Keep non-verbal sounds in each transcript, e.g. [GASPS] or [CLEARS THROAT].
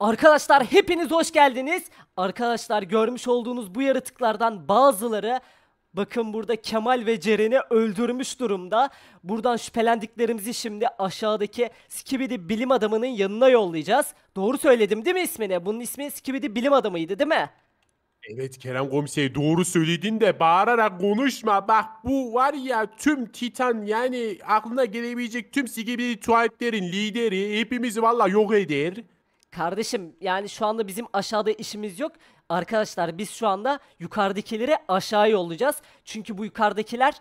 Arkadaşlar hepiniz hoş geldiniz. Arkadaşlar görmüş olduğunuz bu yaratıklardan bazıları bakın burada Kemal ve Ceren'i öldürmüş durumda. Buradan şüphelendiklerimizi şimdi aşağıdaki Skibidi bilim adamının yanına yollayacağız. Doğru söyledim değil mi ismini? Bunun ismi Skibidi bilim adamıydı değil mi? Evet Kerem komiser doğru söyledin de bağırarak konuşma. Bak bu var ya tüm Titan yani aklına gelebilecek tüm Skibidi tuvaletlerin lideri hepimizi valla yok eder. Kardeşim yani şu anda bizim aşağıda işimiz yok. Arkadaşlar biz şu anda yukarıdakileri aşağı yollayacağız. Çünkü bu yukarıdakiler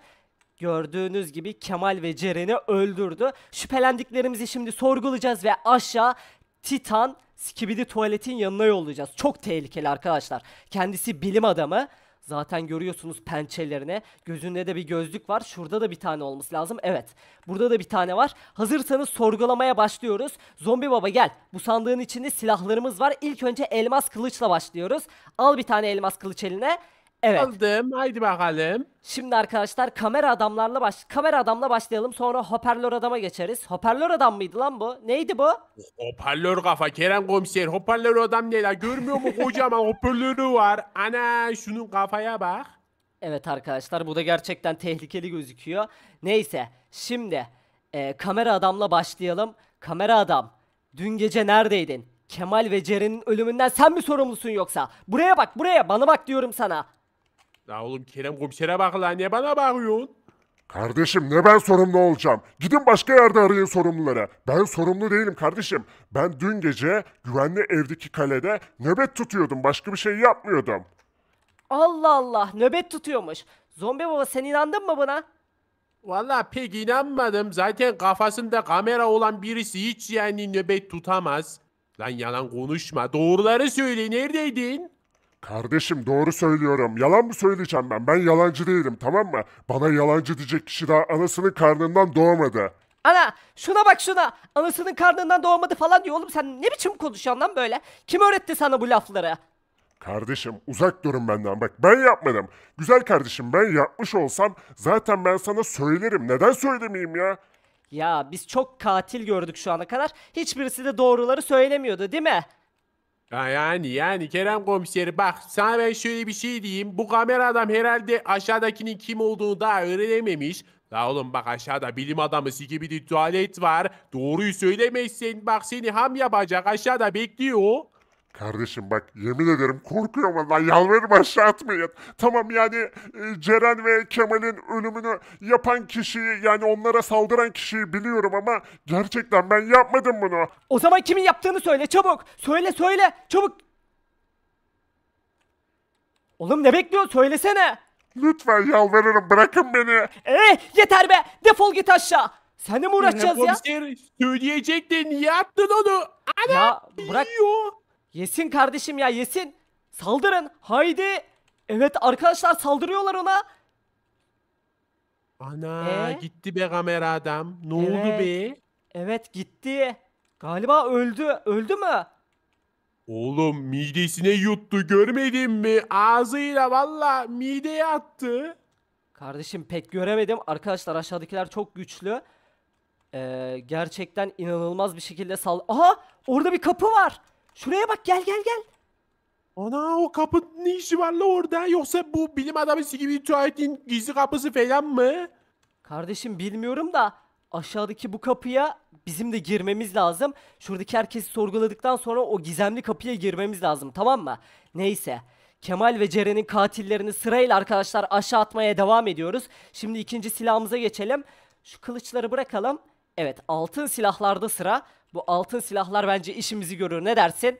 gördüğünüz gibi Kemal ve Ceren'i öldürdü. Şüphelendiklerimizi şimdi sorgulayacağız ve aşağı Titan Skibidi tuvaletin yanına yollayacağız. Çok tehlikeli arkadaşlar. Kendisi bilim adamı. Zaten görüyorsunuz pençelerine. Gözünde de bir gözlük var. Şurada da bir tane olması lazım. Evet. Burada da bir tane var. Hazırsanız sorgulamaya başlıyoruz. Zombi baba gel. Bu sandığın içinde silahlarımız var. İlk önce elmas kılıçla başlıyoruz. Al bir tane elmas kılıç eline. Evet. Aldım. Haydi bakalım. Şimdi arkadaşlar kamera adamlarla baş kamera adamla başlayalım. Sonra hoparlör adama geçeriz. Hoparlör adam mıydı lan bu? Neydi bu? Hoparlör kafa Kerem komiser. Hoparlör adam ne lan? Görmüyor mu kocaman [LAUGHS] hoparlörü var. Ana şunun kafaya bak. Evet arkadaşlar bu da gerçekten tehlikeli gözüküyor. Neyse şimdi e, kamera adamla başlayalım. Kamera adam dün gece neredeydin? Kemal ve Ceren'in ölümünden sen mi sorumlusun yoksa? Buraya bak buraya bana bak diyorum sana. La oğlum Kerem komisere bak lan niye bana bağırıyorsun? Kardeşim ne ben sorumlu olacağım? Gidin başka yerde arayın sorumluları. Ben sorumlu değilim kardeşim. Ben dün gece güvenli evdeki kalede nöbet tutuyordum. Başka bir şey yapmıyordum. Allah Allah nöbet tutuyormuş. Zombi baba sen inandın mı buna? Valla pek inanmadım. Zaten kafasında kamera olan birisi hiç yani nöbet tutamaz. Lan yalan konuşma. Doğruları söyle. Neredeydin? Kardeşim doğru söylüyorum. Yalan mı söyleyeceğim ben? Ben yalancı değilim tamam mı? Bana yalancı diyecek kişi daha anasının karnından doğmadı. Ana şuna bak şuna. Anasının karnından doğmadı falan diyor oğlum sen ne biçim konuşuyorsun lan böyle? Kim öğretti sana bu lafları? Kardeşim uzak durun benden bak ben yapmadım. Güzel kardeşim ben yapmış olsam zaten ben sana söylerim. Neden söylemeyeyim ya? Ya biz çok katil gördük şu ana kadar. Hiçbirisi de doğruları söylemiyordu değil mi? Ha yani yani Kerem komiseri bak sana ben şöyle bir şey diyeyim. Bu kamera adam herhalde aşağıdakinin kim olduğunu daha öğrenememiş. La oğlum bak aşağıda bilim adamı sikibidi tuvalet var. Doğruyu söylemezsen bak seni ham yapacak aşağıda bekliyor. Kardeşim bak yemin ederim korkuyorum Allah yalvarırım aşağı atmayın. Tamam yani e, Ceren ve Kemal'in ölümünü yapan kişiyi yani onlara saldıran kişiyi biliyorum ama gerçekten ben yapmadım bunu. O zaman kimin yaptığını söyle çabuk. Söyle söyle çabuk. Oğlum ne bekliyorsun söylesene. Lütfen yalvarırım bırakın beni. Eh yeter be defol git aşağı. Seninle mi uğraşacağız ya? Komiser söyleyecek de niye attın onu? Ana, Ya bırak. yiyor. Yesin kardeşim ya yesin. Saldırın. Haydi. Evet arkadaşlar saldırıyorlar ona. Ana Ee? gitti be kamera adam. Ne oldu be? Evet gitti. Galiba öldü. Öldü mü? Oğlum midesine yuttu görmedin mi? Ağzıyla valla mideye attı. Kardeşim pek göremedim. Arkadaşlar aşağıdakiler çok güçlü. Ee, gerçekten inanılmaz bir şekilde sal... Aha! Orada bir kapı var. Şuraya bak gel gel gel. Ana o kapı ne işi var la orada? Yoksa bu bilim adamı gibi tuvaletin gizli kapısı falan mı? Kardeşim bilmiyorum da aşağıdaki bu kapıya bizim de girmemiz lazım. Şuradaki herkesi sorguladıktan sonra o gizemli kapıya girmemiz lazım tamam mı? Neyse. Kemal ve Ceren'in katillerini sırayla arkadaşlar aşağı atmaya devam ediyoruz. Şimdi ikinci silahımıza geçelim. Şu kılıçları bırakalım. Evet altın silahlarda sıra. Bu altın silahlar bence işimizi görür. Ne dersin?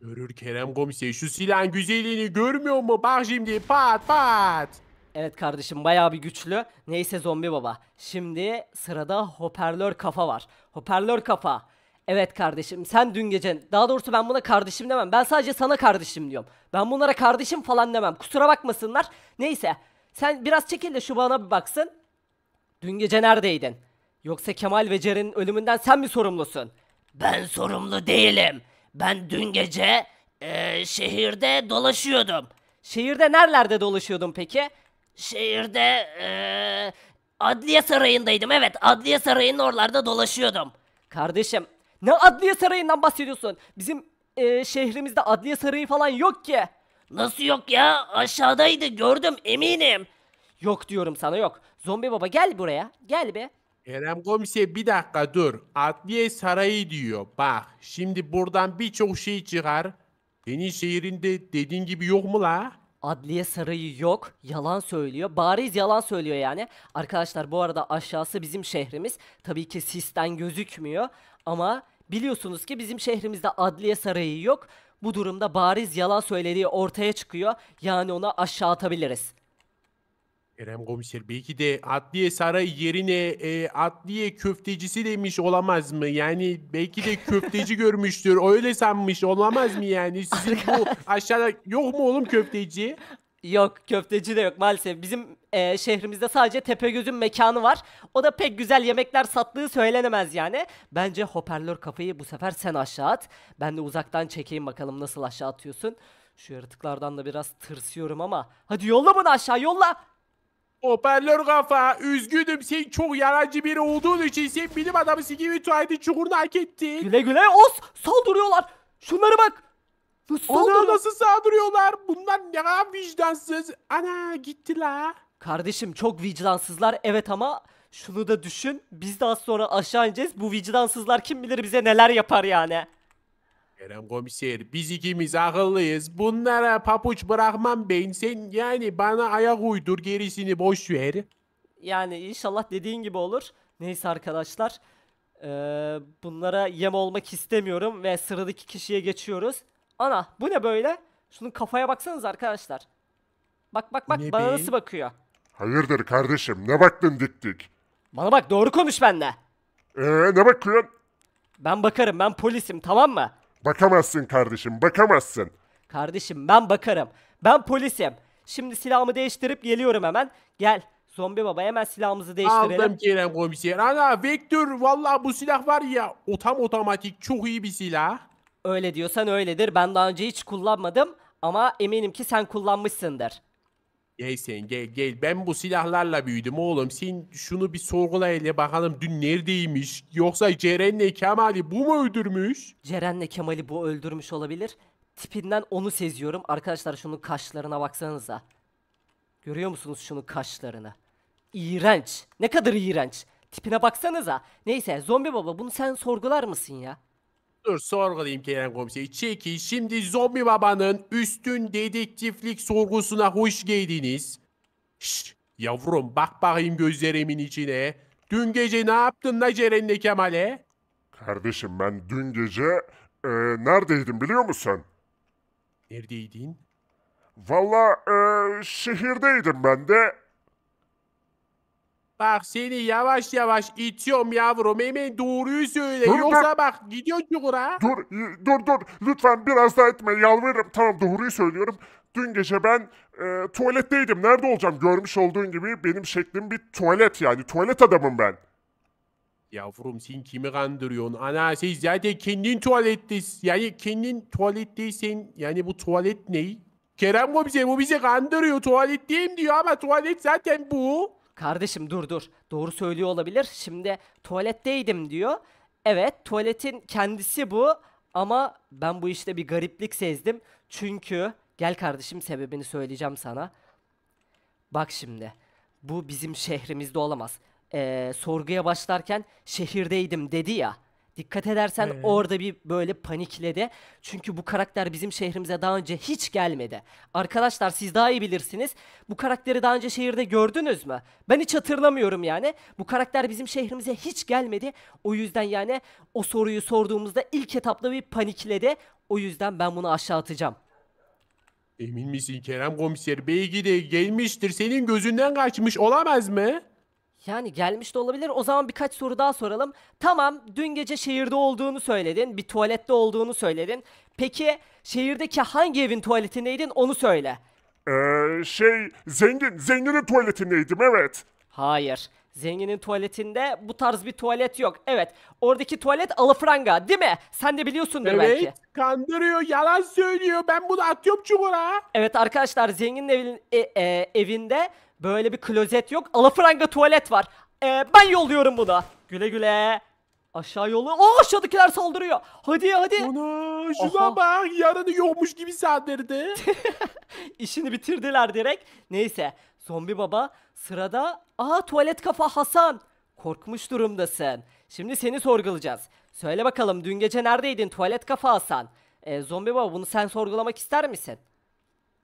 Görür Kerem komiser. Şu silahın güzelliğini görmüyor mu? Bak şimdi pat pat. Evet kardeşim bayağı bir güçlü. Neyse zombi baba. Şimdi sırada hoparlör kafa var. Hoparlör kafa. Evet kardeşim sen dün gece daha doğrusu ben buna kardeşim demem. Ben sadece sana kardeşim diyorum. Ben bunlara kardeşim falan demem. Kusura bakmasınlar. Neyse sen biraz çekil de şu bana bir baksın. Dün gece neredeydin? Yoksa Kemal ve Ceren'in ölümünden sen mi sorumlusun? Ben sorumlu değilim. Ben dün gece eee, şehirde dolaşıyordum. Şehirde nerelerde dolaşıyordun peki? Şehirde eee, adliye sarayındaydım. Evet adliye sarayının oralarda dolaşıyordum. Kardeşim ne adliye sarayından bahsediyorsun? Bizim eee, şehrimizde adliye sarayı falan yok ki. Nasıl yok ya aşağıdaydı gördüm eminim. Yok diyorum sana yok. Zombi baba gel buraya. Gel be. Kerem Komiser bir dakika dur. Adliye sarayı diyor. Bak şimdi buradan birçok şey çıkar. Senin şehrinde dediğin gibi yok mu la? Adliye sarayı yok. Yalan söylüyor. Bariz yalan söylüyor yani. Arkadaşlar bu arada aşağısı bizim şehrimiz. Tabii ki sisten gözükmüyor. Ama biliyorsunuz ki bizim şehrimizde adliye sarayı yok. Bu durumda bariz yalan söylediği ortaya çıkıyor. Yani onu aşağı atabiliriz. Kerem komiser belki de Adliye Saray yerine e, Adliye Köftecisi demiş olamaz mı? Yani belki de köfteci [LAUGHS] görmüştür. Öyle sanmış olamaz mı yani? Sizin bu [LAUGHS] aşağıda yok mu oğlum köfteci? Yok köfteci de yok maalesef. Bizim e, şehrimizde sadece Tepegöz'ün mekanı var. O da pek güzel yemekler sattığı söylenemez yani. Bence hoparlör kafayı bu sefer sen aşağı at. Ben de uzaktan çekeyim bakalım nasıl aşağı atıyorsun. Şu yaratıklardan da biraz tırsıyorum ama. Hadi yolla bunu aşağı yolla. Hoparlör kafa. Üzgünüm sen çok yalancı biri olduğun için sen bilim adamı gibi tuvaleti çukurunu hak ettin. Güle güle os saldırıyorlar. Şunlara bak. Nasıl Ona saldırıyor? nasıl saldırıyorlar? Bunlar ne kadar vicdansız. Ana gitti la. Kardeşim çok vicdansızlar evet ama şunu da düşün. Biz de az sonra aşağı ineceğiz. Bu vicdansızlar kim bilir bize neler yapar yani. Kerem komiser biz ikimiz akıllıyız. Bunlara papuç bırakmam ben. Sen yani bana ayak uydur gerisini boş ver. Yani inşallah dediğin gibi olur. Neyse arkadaşlar. Ee, bunlara yem olmak istemiyorum ve sıradaki kişiye geçiyoruz. Ana bu ne böyle? Şunun kafaya baksanız arkadaşlar. Bak bak bak Ne bana be? nasıl bakıyor. Hayırdır kardeşim ne baktın dik dik? Bana bak doğru konuş benimle. Ee, ne bakıyorsun? Ben bakarım ben polisim tamam mı? Bakamazsın kardeşim bakamazsın. Kardeşim ben bakarım. Ben polisim. Şimdi silahımı değiştirip geliyorum hemen. Gel. Zombi baba hemen silahımızı değiştirelim. Aldım Kerem komiser. Ana Vektör valla bu silah var ya otam otomatik çok iyi bir silah. Öyle diyorsan öyledir. Ben daha önce hiç kullanmadım ama eminim ki sen kullanmışsındır. Gel sen gel gel. Ben bu silahlarla büyüdüm oğlum. Sen şunu bir sorgula hele bakalım dün neredeymiş? Yoksa Ceren'le Kemal'i bu mu öldürmüş? Ceren'le Kemal'i bu öldürmüş olabilir. Tipinden onu seziyorum. Arkadaşlar şunun kaşlarına baksanıza. Görüyor musunuz şunun kaşlarını? İğrenç. Ne kadar iğrenç. Tipine baksanıza. Neyse zombi baba bunu sen sorgular mısın ya? Dur sorgulayayım Kerem Komiseri. Çeki şimdi zombi babanın üstün dedektiflik sorgusuna hoş geldiniz. Şşş yavrum bak bakayım gözlerimin içine. Dün gece ne yaptın la Ceren'le Kemal'e? Kardeşim ben dün gece e, neredeydim biliyor musun? Neredeydin? Valla e, şehirdeydim ben de. Bak seni yavaş yavaş itiyorum yavrum. Hemen doğruyu söyle. Dur, Yoksa dur. bak gidiyor çukura. Dur dur dur. Lütfen biraz daha etme yalvarırım. Tamam doğruyu söylüyorum. Dün gece ben e, tuvaletteydim. Nerede olacağım? Görmüş olduğun gibi benim şeklim bir tuvalet yani. Tuvalet adamım ben. Yavrum sen kimi kandırıyorsun? Ana sen zaten kendin tuvalettesin. Yani kendin tuvaletteysen yani bu tuvalet ne? Kerem bu bize bu bize kandırıyor. Tuvaletteyim diyor ama tuvalet zaten bu. Kardeşim dur dur. Doğru söylüyor olabilir. Şimdi tuvaletteydim diyor. Evet tuvaletin kendisi bu. Ama ben bu işte bir gariplik sezdim. Çünkü gel kardeşim sebebini söyleyeceğim sana. Bak şimdi bu bizim şehrimizde olamaz. Ee, sorguya başlarken şehirdeydim dedi ya. Dikkat edersen hmm. orada bir böyle panikledi. Çünkü bu karakter bizim şehrimize daha önce hiç gelmedi. Arkadaşlar siz daha iyi bilirsiniz. Bu karakteri daha önce şehirde gördünüz mü? Ben hiç hatırlamıyorum yani. Bu karakter bizim şehrimize hiç gelmedi. O yüzden yani o soruyu sorduğumuzda ilk etapta bir panikledi. O yüzden ben bunu aşağı atacağım. Emin misin Kerem komiser? Belki de gelmiştir. Senin gözünden kaçmış olamaz mı? Yani gelmiş de olabilir. O zaman birkaç soru daha soralım. Tamam, dün gece şehirde olduğunu söyledin. Bir tuvalette olduğunu söyledin. Peki şehirdeki hangi evin tuvaletindeydin onu söyle. Ee, şey, zengin, zenginin tuvaletindeydim evet. Hayır. Zenginin tuvaletinde bu tarz bir tuvalet yok. Evet, oradaki tuvalet alafranga değil mi? Sen de biliyorsundur Evet, belki. kandırıyor, yalan söylüyor. Ben bunu atıyorum çukura. Evet arkadaşlar zenginin evin, e- e- evinde Böyle bir klozet yok. Alafranga tuvalet var. Ee, ben yolluyorum bunu. Güle güle. Aşağı yolu. Aa aşağıdakiler saldırıyor. Hadi hadi. Ana şuna Aha. bak yarını yokmuş gibi saldırdı. [LAUGHS] İşini bitirdiler direkt. Neyse. Zombi baba sırada. Aa tuvalet kafa Hasan. Korkmuş durumdasın. Şimdi seni sorgulayacağız. Söyle bakalım dün gece neredeydin tuvalet kafa Hasan? Ee, zombi baba bunu sen sorgulamak ister misin?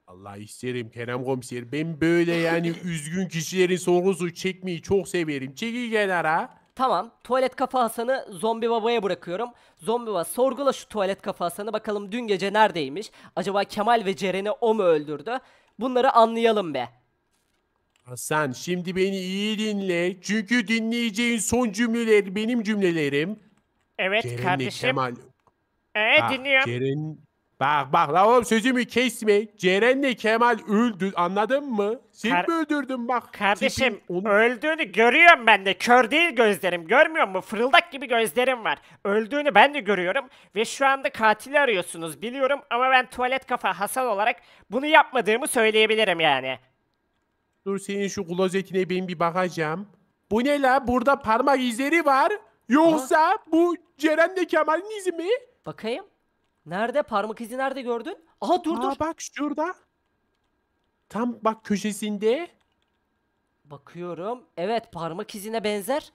Allah isterim Kerem komiser. Ben böyle yani [LAUGHS] üzgün kişilerin sorgusu çekmeyi çok severim. Çekil kenara. Tamam. Tuvalet kafa Hasan'ı zombi babaya bırakıyorum. Zombi baba sorgula şu tuvalet kafa Hasan'ı bakalım dün gece neredeymiş? Acaba Kemal ve Ceren'i o mu öldürdü? Bunları anlayalım be. Hasan şimdi beni iyi dinle. Çünkü dinleyeceğin son cümleler benim cümlelerim. Evet Ceren'le kardeşim. Kemal. Ee, Ha, dinliyorum. Ceren, Bak bak la oğlum sözümü kesme. Ceren'le Kemal öldü anladın mı? Sen Kar- mi öldürdün bak? Kardeşim onu- öldüğünü görüyorum ben de. Kör değil gözlerim. Görmüyor musun? Fırıldak gibi gözlerim var. Öldüğünü ben de görüyorum. Ve şu anda katili arıyorsunuz biliyorum. Ama ben tuvalet kafa Hasan olarak bunu yapmadığımı söyleyebilirim yani. Dur senin şu klozetine ben bir bakacağım. Bu ne la? Burada parmak izleri var. Yoksa bu Ceren'le Kemal'in izi mi? Bakayım. Nerede? Parmak izi nerede gördün? Aha dur Aa, dur. bak şurada. Tam bak köşesinde. Bakıyorum. Evet parmak izine benzer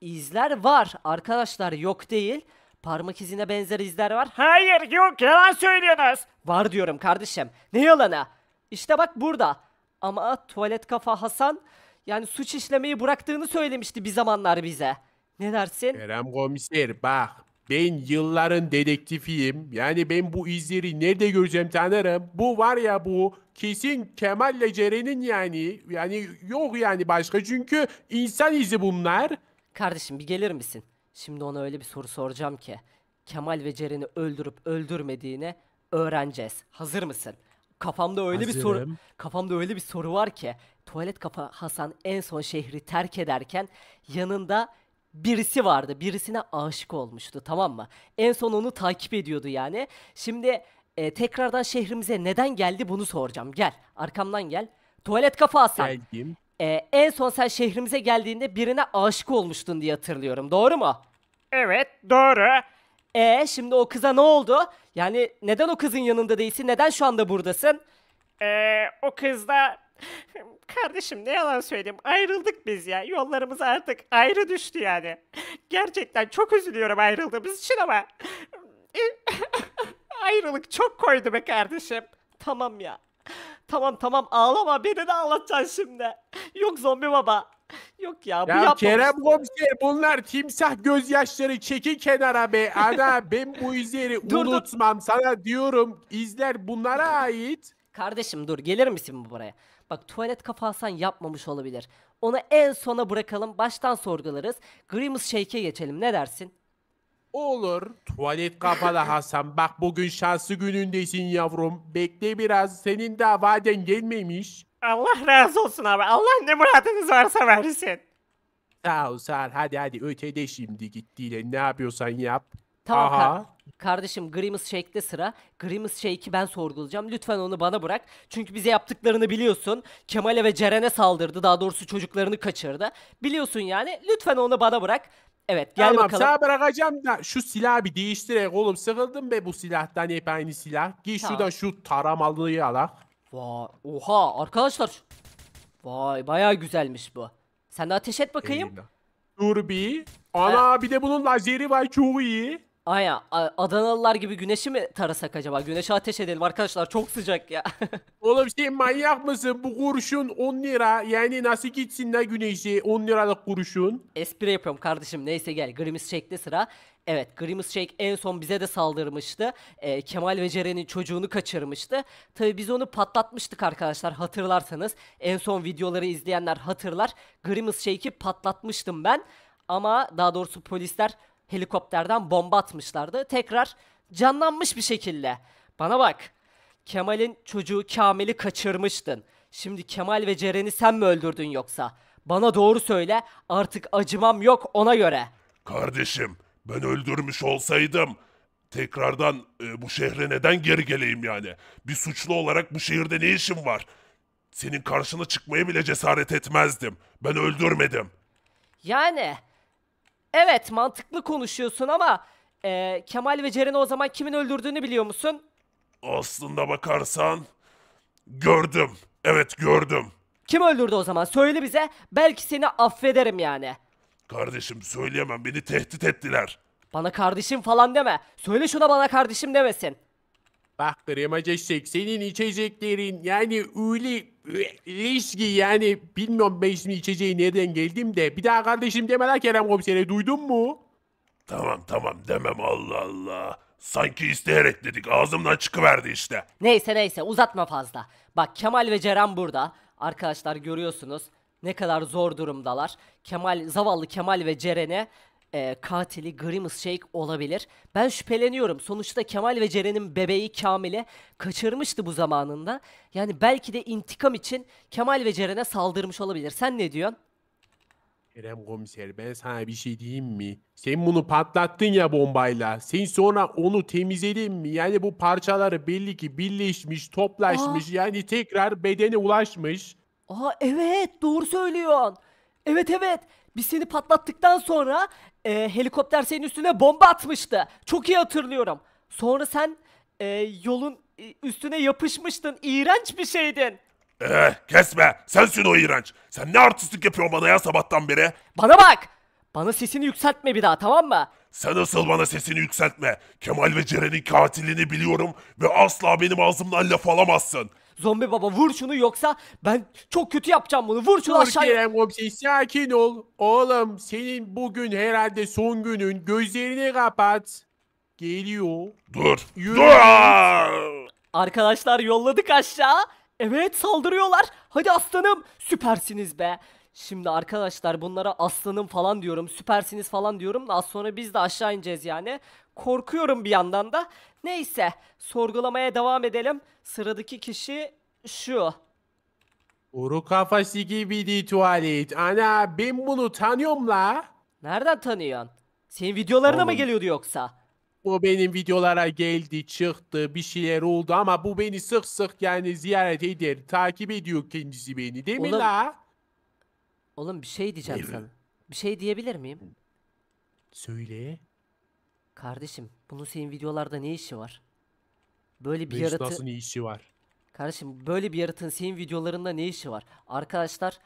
izler var. Arkadaşlar yok değil. Parmak izine benzer izler var. Hayır yok yalan söylüyorsunuz. Var diyorum kardeşim. Ne yalanı? İşte bak burada. Ama tuvalet kafa Hasan yani suç işlemeyi bıraktığını söylemişti bir zamanlar bize. Ne dersin? Kerem komiser bak ben yılların dedektifiyim. Yani ben bu izleri nerede göreceğim tanırım. Bu var ya bu kesin Kemal Ceren'in yani. Yani yok yani başka çünkü insan izi bunlar. Kardeşim bir gelir misin? Şimdi ona öyle bir soru soracağım ki. Kemal ve Ceren'i öldürüp öldürmediğini öğreneceğiz. Hazır mısın? Kafamda öyle Hazırım. bir soru kafamda öyle bir soru var ki tuvalet kafa Hasan en son şehri terk ederken yanında birisi vardı. Birisine aşık olmuştu tamam mı? En son onu takip ediyordu yani. Şimdi e, tekrardan şehrimize neden geldi bunu soracağım. Gel arkamdan gel. Tuvalet kafa Hasan. Geldim. E, en son sen şehrimize geldiğinde birine aşık olmuştun diye hatırlıyorum. Doğru mu? Evet doğru. E şimdi o kıza ne oldu? Yani neden o kızın yanında değilsin? Neden şu anda buradasın? Ee, o kız [LAUGHS] Kardeşim ne yalan söyleyeyim ayrıldık biz ya. Yollarımız artık ayrı düştü yani. Gerçekten çok üzülüyorum ayrıldığımız için ama [LAUGHS] ayrılık çok koydu be kardeşim. Tamam ya. Tamam tamam ağlama beni de ağlatacaksın şimdi. Yok zombi baba. Yok ya bu Ya Kerem komiser bunlar timsah gözyaşları çekin kenara be. Ana [LAUGHS] ben bu izleri Dur, dur. unutmam sana diyorum. izler bunlara ait. Kardeşim dur gelir misin bu buraya? Bak tuvalet kafa yapmamış olabilir. Onu en sona bırakalım baştan sorgularız. Grimus Shake'e geçelim ne dersin? Olur. Tuvalet kafalı Hasan. Bak bugün şanslı günündesin yavrum. Bekle biraz. Senin de vaden gelmemiş. Allah razı olsun abi. Allah ne muradınız varsa versin. Sağ ol sağ ol. Hadi hadi ötede şimdi gittiğiyle ne yapıyorsan yap. Tamam Aha. kanka. Kardeşim Grimace Shake'de sıra. Grimace Shake'i ben sorgulayacağım. Lütfen onu bana bırak. Çünkü bize yaptıklarını biliyorsun. Kemal'e ve Ceren'e saldırdı. Daha doğrusu çocuklarını kaçırdı. Biliyorsun yani. Lütfen onu bana bırak. Evet gel tamam, bakalım. Tamam bırakacağım da şu silahı bir değiştirek oğlum. Sıkıldım be bu silahtan hep aynı silah. Giy tamam. şuradan şu taramalıyı alak. Vay oha arkadaşlar. Vay baya güzelmiş bu. Sen de ateş et bakayım. Eyvallah. Dur bir. Ana evet. bir de bunun lazeri var çok iyi. Aya Adanalılar gibi güneşi mi tarasak acaba? Güneşe ateş edelim arkadaşlar çok sıcak ya. [LAUGHS] Oğlum sen manyak mısın? Bu kurşun 10 lira. Yani nasıl gitsin la güneşi 10 liralık kurşun? Espri yapıyorum kardeşim neyse gel. Grimis Shake'de sıra. Evet Grimus Shake en son bize de saldırmıştı. E, Kemal ve Ceren'in çocuğunu kaçırmıştı. Tabi biz onu patlatmıştık arkadaşlar hatırlarsanız. En son videoları izleyenler hatırlar. Grimus Shake'i patlatmıştım ben. Ama daha doğrusu polisler helikopterden bomba atmışlardı. Tekrar canlanmış bir şekilde. Bana bak. Kemal'in çocuğu Kamil'i kaçırmıştın. Şimdi Kemal ve Ceren'i sen mi öldürdün yoksa? Bana doğru söyle. Artık acımam yok ona göre. Kardeşim ben öldürmüş olsaydım tekrardan e, bu şehre neden geri geleyim yani? Bir suçlu olarak bu şehirde ne işim var? Senin karşına çıkmaya bile cesaret etmezdim. Ben öldürmedim. Yani Evet mantıklı konuşuyorsun ama e, Kemal ve Ceren'i o zaman kimin öldürdüğünü biliyor musun? Aslında bakarsan gördüm. Evet gördüm. Kim öldürdü o zaman? Söyle bize. Belki seni affederim yani. Kardeşim söyleyemem beni tehdit ettiler. Bana kardeşim falan deme. Söyle şuna bana kardeşim demesin. Bak Baktıramayacaksın senin içeceklerin yani öyle Eski yani bilmiyorum ben şimdi içeceği nereden geldim de. Bir daha kardeşim deme lan Kerem komiseri duydun mu? Tamam tamam demem Allah Allah. Sanki isteyerek dedik ağzımdan çıkıverdi işte. Neyse neyse uzatma fazla. Bak Kemal ve Ceren burada. Arkadaşlar görüyorsunuz ne kadar zor durumdalar. Kemal zavallı Kemal ve Ceren'e e, katili Grimus Shake olabilir. Ben şüpheleniyorum. Sonuçta Kemal ve Ceren'in bebeği Kamil'e kaçırmıştı bu zamanında. Yani belki de intikam için Kemal ve Ceren'e saldırmış olabilir. Sen ne diyorsun? Kerem komiser ben sana bir şey diyeyim mi? Sen bunu patlattın ya bombayla. Sen sonra onu temizledin mi? Yani bu parçaları belli ki birleşmiş, toplaşmış. Aa. Ah. Yani tekrar bedene ulaşmış. Aa evet doğru söylüyorsun. Evet evet. Biz seni patlattıktan sonra e, helikopter senin üstüne bomba atmıştı. Çok iyi hatırlıyorum. Sonra sen e, yolun e, üstüne yapışmıştın. İğrenç bir şeydin. Ee, kesme. Sensin o iğrenç. Sen ne artistlik yapıyorsun bana ya sabahtan beri? Bana bak. Bana sesini yükseltme bir daha tamam mı? Sen asıl bana sesini yükseltme. Kemal ve Ceren'in katilini biliyorum ve asla benim ağzımdan laf alamazsın. Zombi baba vur şunu yoksa ben çok kötü yapacağım bunu. Vur şunu aşağıya. Kerem komiser sakin ol. Oğlum senin bugün herhalde son günün. Gözlerini kapat. Geliyor. Dur. Yürü. Dur. Arkadaşlar yolladık aşağı. Evet saldırıyorlar. Hadi aslanım süpersiniz be. Şimdi arkadaşlar bunlara aslanım falan diyorum süpersiniz falan diyorum da az sonra biz de aşağı ineceğiz yani korkuyorum bir yandan da. Neyse sorgulamaya devam edelim. Sıradaki kişi şu. Uru kafası gibi di tuvalet. Ana ben bunu tanıyorum la. Nereden tanıyorsun? Senin videolarına Oğlum. mı geliyordu yoksa? Bu benim videolara geldi, çıktı, bir şeyler oldu ama bu beni sık sık yani ziyaret eder, takip ediyor kendisi beni değil mi la? Oğlum bir şey diyeceğim sana. Bir şey diyebilir miyim? Söyle. Kardeşim bunun senin videolarda ne işi var? Böyle bir yaratı... ne işi var? Kardeşim böyle bir yaratığın senin videolarında ne işi var? Arkadaşlar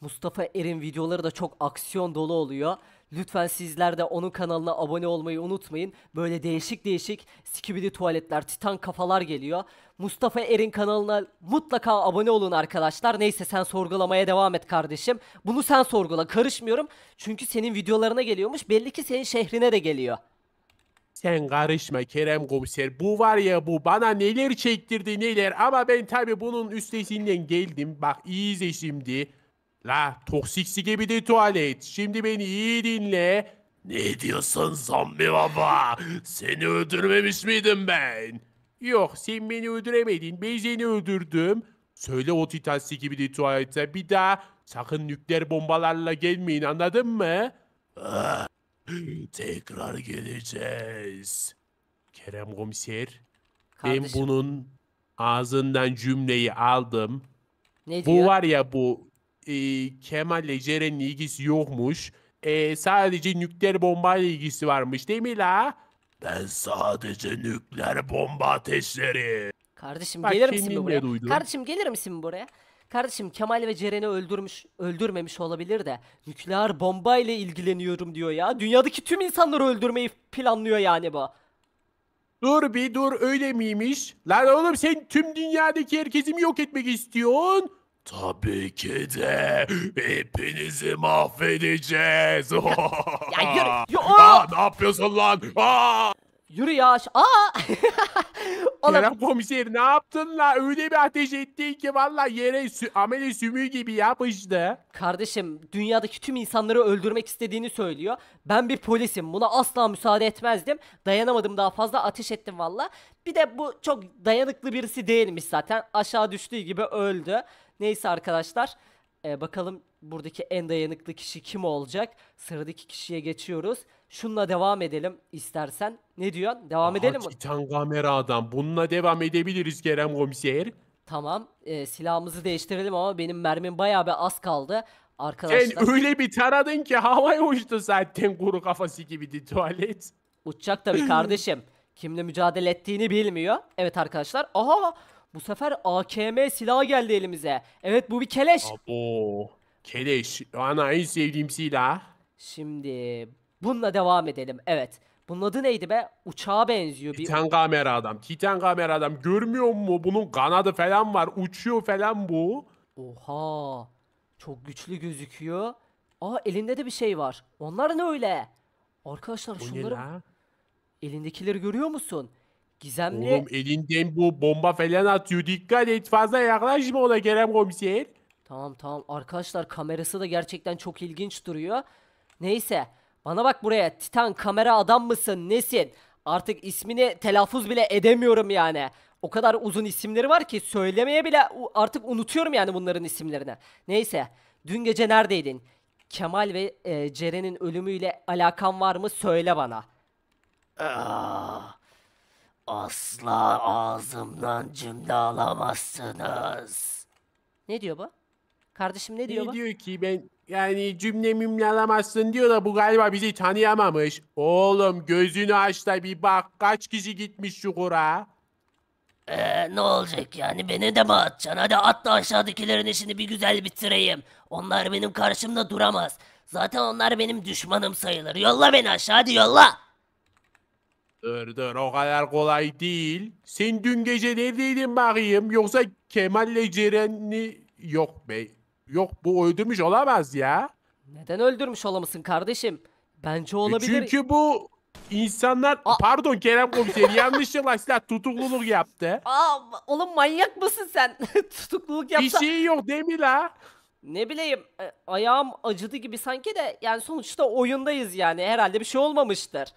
Mustafa Er'in videoları da çok aksiyon dolu oluyor. Lütfen sizler de onun kanalına abone olmayı unutmayın. Böyle değişik değişik skibidi tuvaletler, titan kafalar geliyor. Mustafa Er'in kanalına mutlaka abone olun arkadaşlar. Neyse sen sorgulamaya devam et kardeşim. Bunu sen sorgula karışmıyorum. Çünkü senin videolarına geliyormuş belli ki senin şehrine de geliyor. Sen karışma Kerem komiser. Bu var ya bu bana neler çektirdi neler. Ama ben tabii bunun üstesinden geldim. Bak iyi izle şimdi. La toksiksi gibi de tuvalet. Şimdi beni iyi dinle. Ne diyorsun zombi baba? Seni öldürmemiş miydim ben? Yok sen beni öldüremedin. Ben seni öldürdüm. Söyle o titansi gibi de tuvalete bir daha sakın nükleer bombalarla gelmeyin anladın mı? Ah, [GASPS] Tekrar geleceğiz. Kerem komiser. Ben bunun ağzından cümleyi aldım. ne Bu var ya bu e, Kemal ile Ceren'in ilgisi yokmuş. E, sadece nükleer bomba ilgisi varmış değil mi la? Ben sadece nükleer bomba ateşleri. Kardeşim Bak, gelir misin buraya? duydun. Kardeşim gelir misin buraya? Kardeşim Kemal ve Ceren'i öldürmüş, öldürmemiş olabilir de nükleer bombayla ilgileniyorum diyor ya. Dünyadaki tüm insanları öldürmeyi planlıyor yani bu. Dur bir dur öyle miymiş? Lan oğlum sen tüm dünyadaki herkesi mi yok etmek istiyorsun? Tabii ki de hepinizi mahvedeceğiz. ya, [LAUGHS] ya yürü. Ya, Aa, ne yapıyorsun lan? Aa! Yürü yaş, aş- Aa! [LAUGHS] Oğlum komiser ne yaptın la? Öyle bir ateş ettin ki valla yere sü amele sümüğü gibi yapıştı. kardeşim dünyadaki tüm insanları öldürmek istediğini söylüyor. Ben bir polisim. Buna asla müsaade etmezdim. Dayanamadım daha fazla ateş ettim valla. Bir de bu çok dayanıklı birisi değilmiş zaten. Aşağı düştüğü gibi öldü. Neyse arkadaşlar. e, bakalım buradaki en dayanıklı kişi kim olacak? Sıradaki kişiye geçiyoruz. Şunla devam edelim istersen. Ne diyorsun? Devam Aha, edelim mi? Titan kamera adam. Bununla devam edebiliriz Kerem komiser. Tamam. E, silahımızı değiştirelim ama benim mermim bayağı bir az kaldı. Arkadaşlar... Sen öyle bir taradın ki havaya uçtu zaten kuru kafası gibiydi tuvalet. Uçacak tabii [CLEARS THROAT] kardeşim. Kimle mücadele ettiğini bilmiyor. Evet arkadaşlar. Aha bu sefer AKM silahı geldi elimize. Evet bu bir keleş. Abo. Keleş, ana en sevdiğim silah. Şimdi bununla devam edelim. Evet. Bunun adı neydi be? Uçağa benziyor. Bir... Titan kamera adam. Titan kamera adam. Görmüyor mu? Bunun kanadı falan var. Uçuyor falan bu. Oha. Çok güçlü gözüküyor. Aa elinde de bir şey var. Onlar ne öyle? Arkadaşlar bu şunları... Ne Elindekileri görüyor musun? Gizemli... Oğlum elinden bu bomba falan atıyor. Dikkat et fazla yaklaşma ona Kerem komiser. Tamam tamam. Arkadaşlar kamerası da gerçekten çok ilginç duruyor. Neyse. Bana bak buraya. Titan kamera adam mısın? Nesin? Artık ismini telaffuz bile edemiyorum yani. O kadar uzun isimleri var ki söylemeye bile artık unutuyorum yani bunların isimlerini. Neyse. Dün gece neredeydin? Kemal ve e, Ceren'in ölümüyle alakan var mı söyle bana. Ah, asla ağzımdan cümle alamazsınız. Ne diyor bu? Kardeşim ne diyor? Ne diyor ki ben yani cümle mümle alamazsın diyor da bu galiba bizi tanıyamamış. Oğlum gözünü aç da bir bak kaç kişi gitmiş çukura. Ee, ne olacak yani beni de mi atacaksın? Hadi at da aşağıdakilerin işini bir güzel bitireyim. Onlar benim karşımda duramaz. Zaten onlar benim düşmanım sayılır. Yolla beni aşağı hadi yolla. Dur dur o kadar kolay değil. Sen dün gece neredeydin bakayım? Yoksa Kemal'le Ceren'i... Yok bey Yok bu öldürmüş olamaz ya. Neden öldürmüş olamasın kardeşim? Bence e olabilir. Çünkü bu insanlar Aa. pardon Kerem komiser yanlışlıkla silah tutukluluk yaptı. Aa oğlum manyak mısın sen? [LAUGHS] tutukluluk yapsa. Bir şey yok değil mi la? Ne bileyim e, ayağım acıdı gibi sanki de yani sonuçta oyundayız yani herhalde bir şey olmamıştır.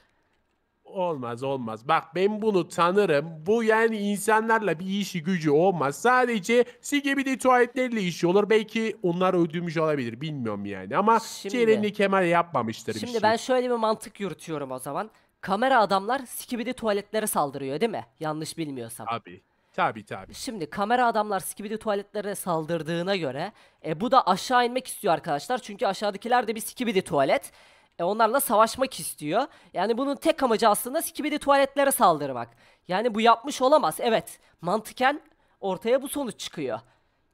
Olmaz olmaz. Bak ben bunu tanırım. Bu yani insanlarla bir işi gücü olmaz. Sadece CGBD tuvaletlerle işi olur. Belki onlar öldürmüş olabilir. Bilmiyorum yani. Ama Şimdi- Ceren'li Kemal yapmamıştır Şimdi şey. ben şöyle bir mantık yürütüyorum o zaman. Kamera adamlar Skibidi tuvaletlere saldırıyor değil mi? Yanlış bilmiyorsam. Tabii. Tabii tabii. Şimdi kamera adamlar Skibidi tuvaletlere saldırdığına göre e, bu da aşağı inmek istiyor arkadaşlar. Çünkü aşağıdakiler de bir Skibidi tuvalet e, onlarla savaşmak istiyor. Yani bunun tek amacı aslında Skibidi tuvaletlere saldırmak. Yani bu yapmış olamaz. Evet mantıken ortaya bu sonuç çıkıyor.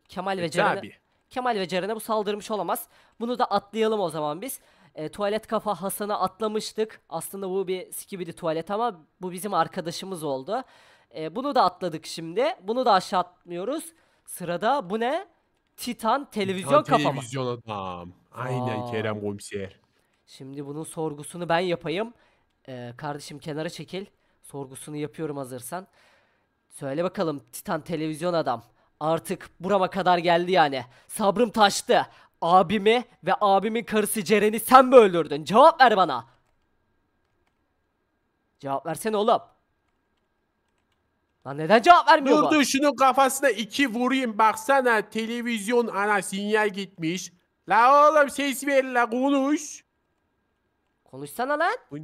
Kemal e, ve Ceren'e Kemal ve Ceren'e bu saldırmış olamaz. Bunu da atlayalım o zaman biz. E, tuvalet kafa Hasan'a atlamıştık. Aslında bu bir Skibidi tuvalet ama bu bizim arkadaşımız oldu. E, bunu da atladık şimdi. Bunu da aşağı atmıyoruz. Sırada bu ne? Titan televizyon Titan kafama. televizyon adam. Aynen Aa. Kerem komiser. Şimdi bunun sorgusunu ben yapayım. Ee, kardeşim kenara çekil. Sorgusunu yapıyorum hazırsan. Söyle bakalım Titan televizyon adam. Artık burama kadar geldi yani. Sabrım taştı. Abimi ve abimin karısı Ceren'i sen mi öldürdün? Cevap ver bana. Cevap versene oğlum. Lan neden cevap vermiyor Vurdu bu? şunun kafasına iki vurayım baksana televizyon ana sinyal gitmiş. La oğlum ses ver la konuş. Konuşsana lan. Bu,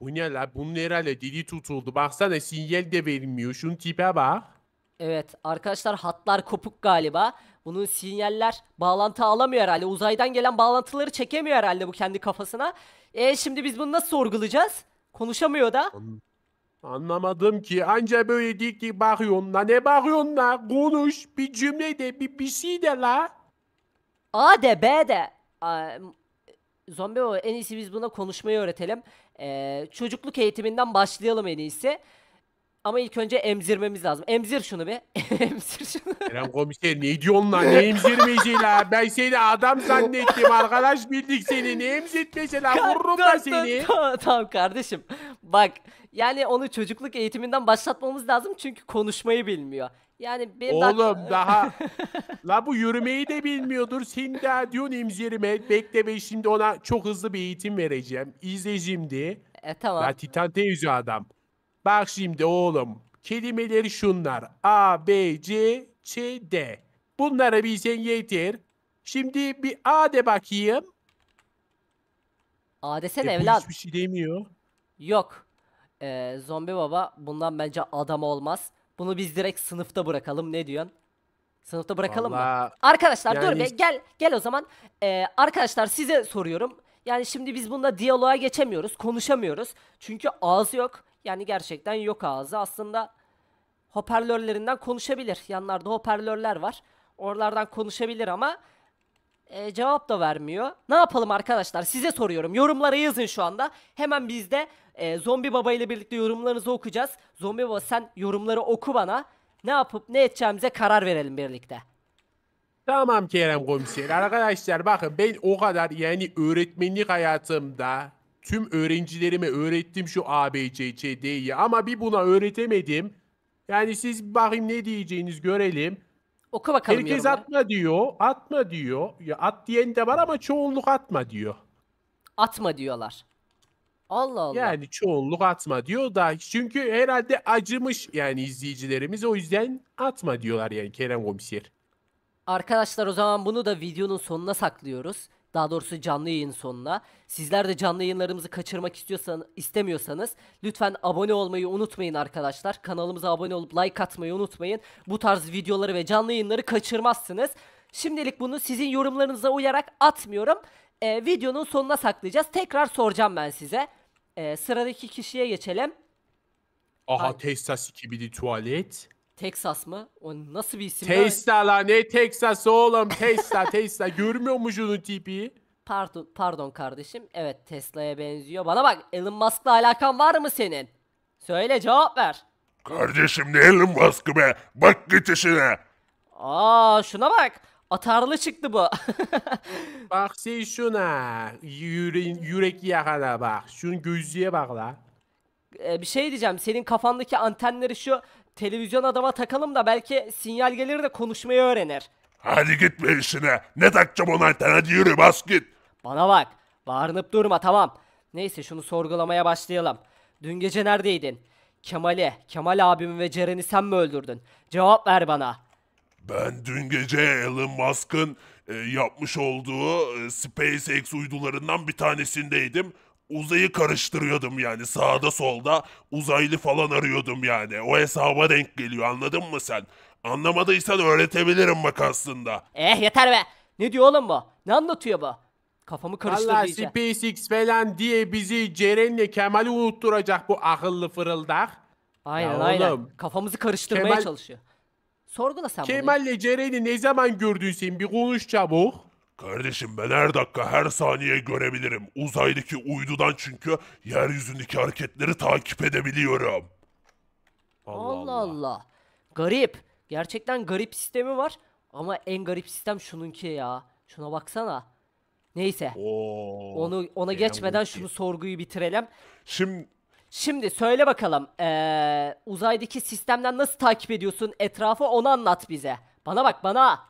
bu ne la? Bunun herhalde dili tutuldu. Baksana sinyal de verilmiyor. Şunun tipe bak. Evet arkadaşlar hatlar kopuk galiba. Bunun sinyaller bağlantı alamıyor herhalde. Uzaydan gelen bağlantıları çekemiyor herhalde bu kendi kafasına. E şimdi biz bunu nasıl sorgulayacağız? Konuşamıyor da. Anlamadım ki. Anca böyle dik dik bakıyorsun la. Ne bakıyorsun la? Konuş. Bir cümle de bir, bir şey de la. A de B de. A Zombie baba en iyisi biz buna konuşmayı öğretelim. Ee, çocukluk eğitiminden başlayalım en iyisi. Ama ilk önce emzirmemiz lazım. Emzir şunu be. [LAUGHS] emzir şunu. Kerem komiser ne diyorsun lan? Ne emzirmesi la? Ben seni adam zannettim arkadaş bildik seni. Ne emzirmesi la? Vururum da seni. Tamam, tamam kardeşim. Bak yani onu çocukluk eğitiminden başlatmamız lazım çünkü konuşmayı bilmiyor. Yani bir Oğlum dak- daha [LAUGHS] la bu yürümeyi de bilmiyordur. Sen daha diyorsun emzirme. Bekle be şimdi ona çok hızlı bir eğitim vereceğim. İzle şimdi. E tamam. La Titan yüzü adam. Bak şimdi oğlum. Kelimeleri şunlar. A, B, C, Ç, D. Bunları bilsen yeter. Şimdi bir A de bakayım. A desene E, bu evlat. hiçbir şey demiyor. Yok. Ee, zombi baba bundan bence adam olmaz. Bunu biz direkt sınıfta bırakalım. Ne diyorsun? Sınıfta bırakalım Vallahi... mı? Arkadaşlar yani... dur be gel gel o zaman. Ee, arkadaşlar size soruyorum. Yani şimdi biz bunda diyaloğa geçemiyoruz, konuşamıyoruz. Çünkü ağzı yok. Yani gerçekten yok ağzı. Aslında hoparlörlerinden konuşabilir. Yanlarda hoparlörler var. Oralardan konuşabilir ama e, cevap da vermiyor. Ne yapalım arkadaşlar? Size soruyorum. Yorumlara yazın şu anda. Hemen biz de ee, Zombi Baba ile birlikte yorumlarınızı okuyacağız. Zombi Baba sen yorumları oku bana. Ne yapıp ne edeceğimize karar verelim birlikte. Tamam Kerem komiser. Arkadaşlar bakın ben o kadar yani öğretmenlik hayatımda tüm öğrencilerime öğrettim şu A B C C ABCCD'yi ama bir buna öğretemedim. Yani siz bir bakayım ne diyeceğiniz görelim. Oku bakalım Herkes yorumları. atma diyor, atma diyor. Ya at diyen de var ama çoğunluk atma diyor. Atma diyorlar. Allah Allah. Yani çoğunluk atma diyor da çünkü herhalde acımış yani izleyicilerimiz o yüzden atma diyorlar yani Kerem Komiser. Arkadaşlar o zaman bunu da videonun sonuna saklıyoruz. Daha doğrusu canlı yayın sonuna. Sizler de canlı yayınlarımızı kaçırmak istiyorsan, istemiyorsanız lütfen abone olmayı unutmayın arkadaşlar. Kanalımıza abone olup like atmayı unutmayın. Bu tarz videoları ve canlı yayınları kaçırmazsınız. Şimdilik bunu sizin yorumlarınıza uyarak atmıyorum. Ee, videonun sonuna saklayacağız. Tekrar soracağım ben size. Ee, sıradaki kişiye geçelim. Aha Ay- Texas 2000 tuvalet. Texas mı? O nasıl bir isim? ya? Tesla ne Texas oğlum Tesla [LAUGHS] Tesla görmüyor mu şunun tipi? Pardon, pardon kardeşim. Evet Tesla'ya benziyor. Bana bak Elon Musk'la alakan var mı senin? Söyle cevap ver. Kardeşim ne elin baskı be. Bak git işine. Aa şuna bak. Atarlı çıktı bu. [LAUGHS] bak sen şuna. Yüre yürek yakana bak. şun gözlüğe bak la. Ee, bir şey diyeceğim. Senin kafandaki antenleri şu televizyon adama takalım da belki sinyal gelir de konuşmayı öğrenir. Hadi git be işine. Ne takacağım ona anten? Hadi yürü bas git. Bana bak. Bağırınıp durma tamam. Neyse şunu sorgulamaya başlayalım. Dün gece neredeydin? Kemal'i, Kemal abimi ve Ceren'i sen mi öldürdün? Cevap ver bana. Ben dün gece Elon Musk'ın e, yapmış olduğu e, SpaceX uydularından bir tanesindeydim. Uzayı karıştırıyordum yani sağda solda uzaylı falan arıyordum yani. O hesaba denk geliyor anladın mı sen? Anlamadıysan öğretebilirim bak aslında. Eh yeter be. Ne diyor oğlum bu? Ne anlatıyor bu? Kafamı karıştırdı Valla SpaceX falan diye bizi Ceren'le Kemal'i unutturacak bu akıllı fırıldak. Aynen Ya aynen. oğlum, Kafamızı karıştırmaya Kemal- çalışıyor. Sorgulasam bunu. Kemal'le Ceren'i ne zaman gördüysen bir konuş çabuk. Kardeşim ben her dakika her saniye görebilirim. Uzaydaki uydudan çünkü yeryüzündeki hareketleri takip edebiliyorum. Allah Allah. Allah. Garip. Gerçekten garip sistemi var. Ama en garip sistem şununki ya. Şuna baksana. Neyse. Oo, Onu ona geçmeden şunu sorguyu bitirelim. Şimdi Şimdi söyle bakalım ee, uzaydaki sistemden nasıl takip ediyorsun etrafı onu anlat bize. Bana bak bana.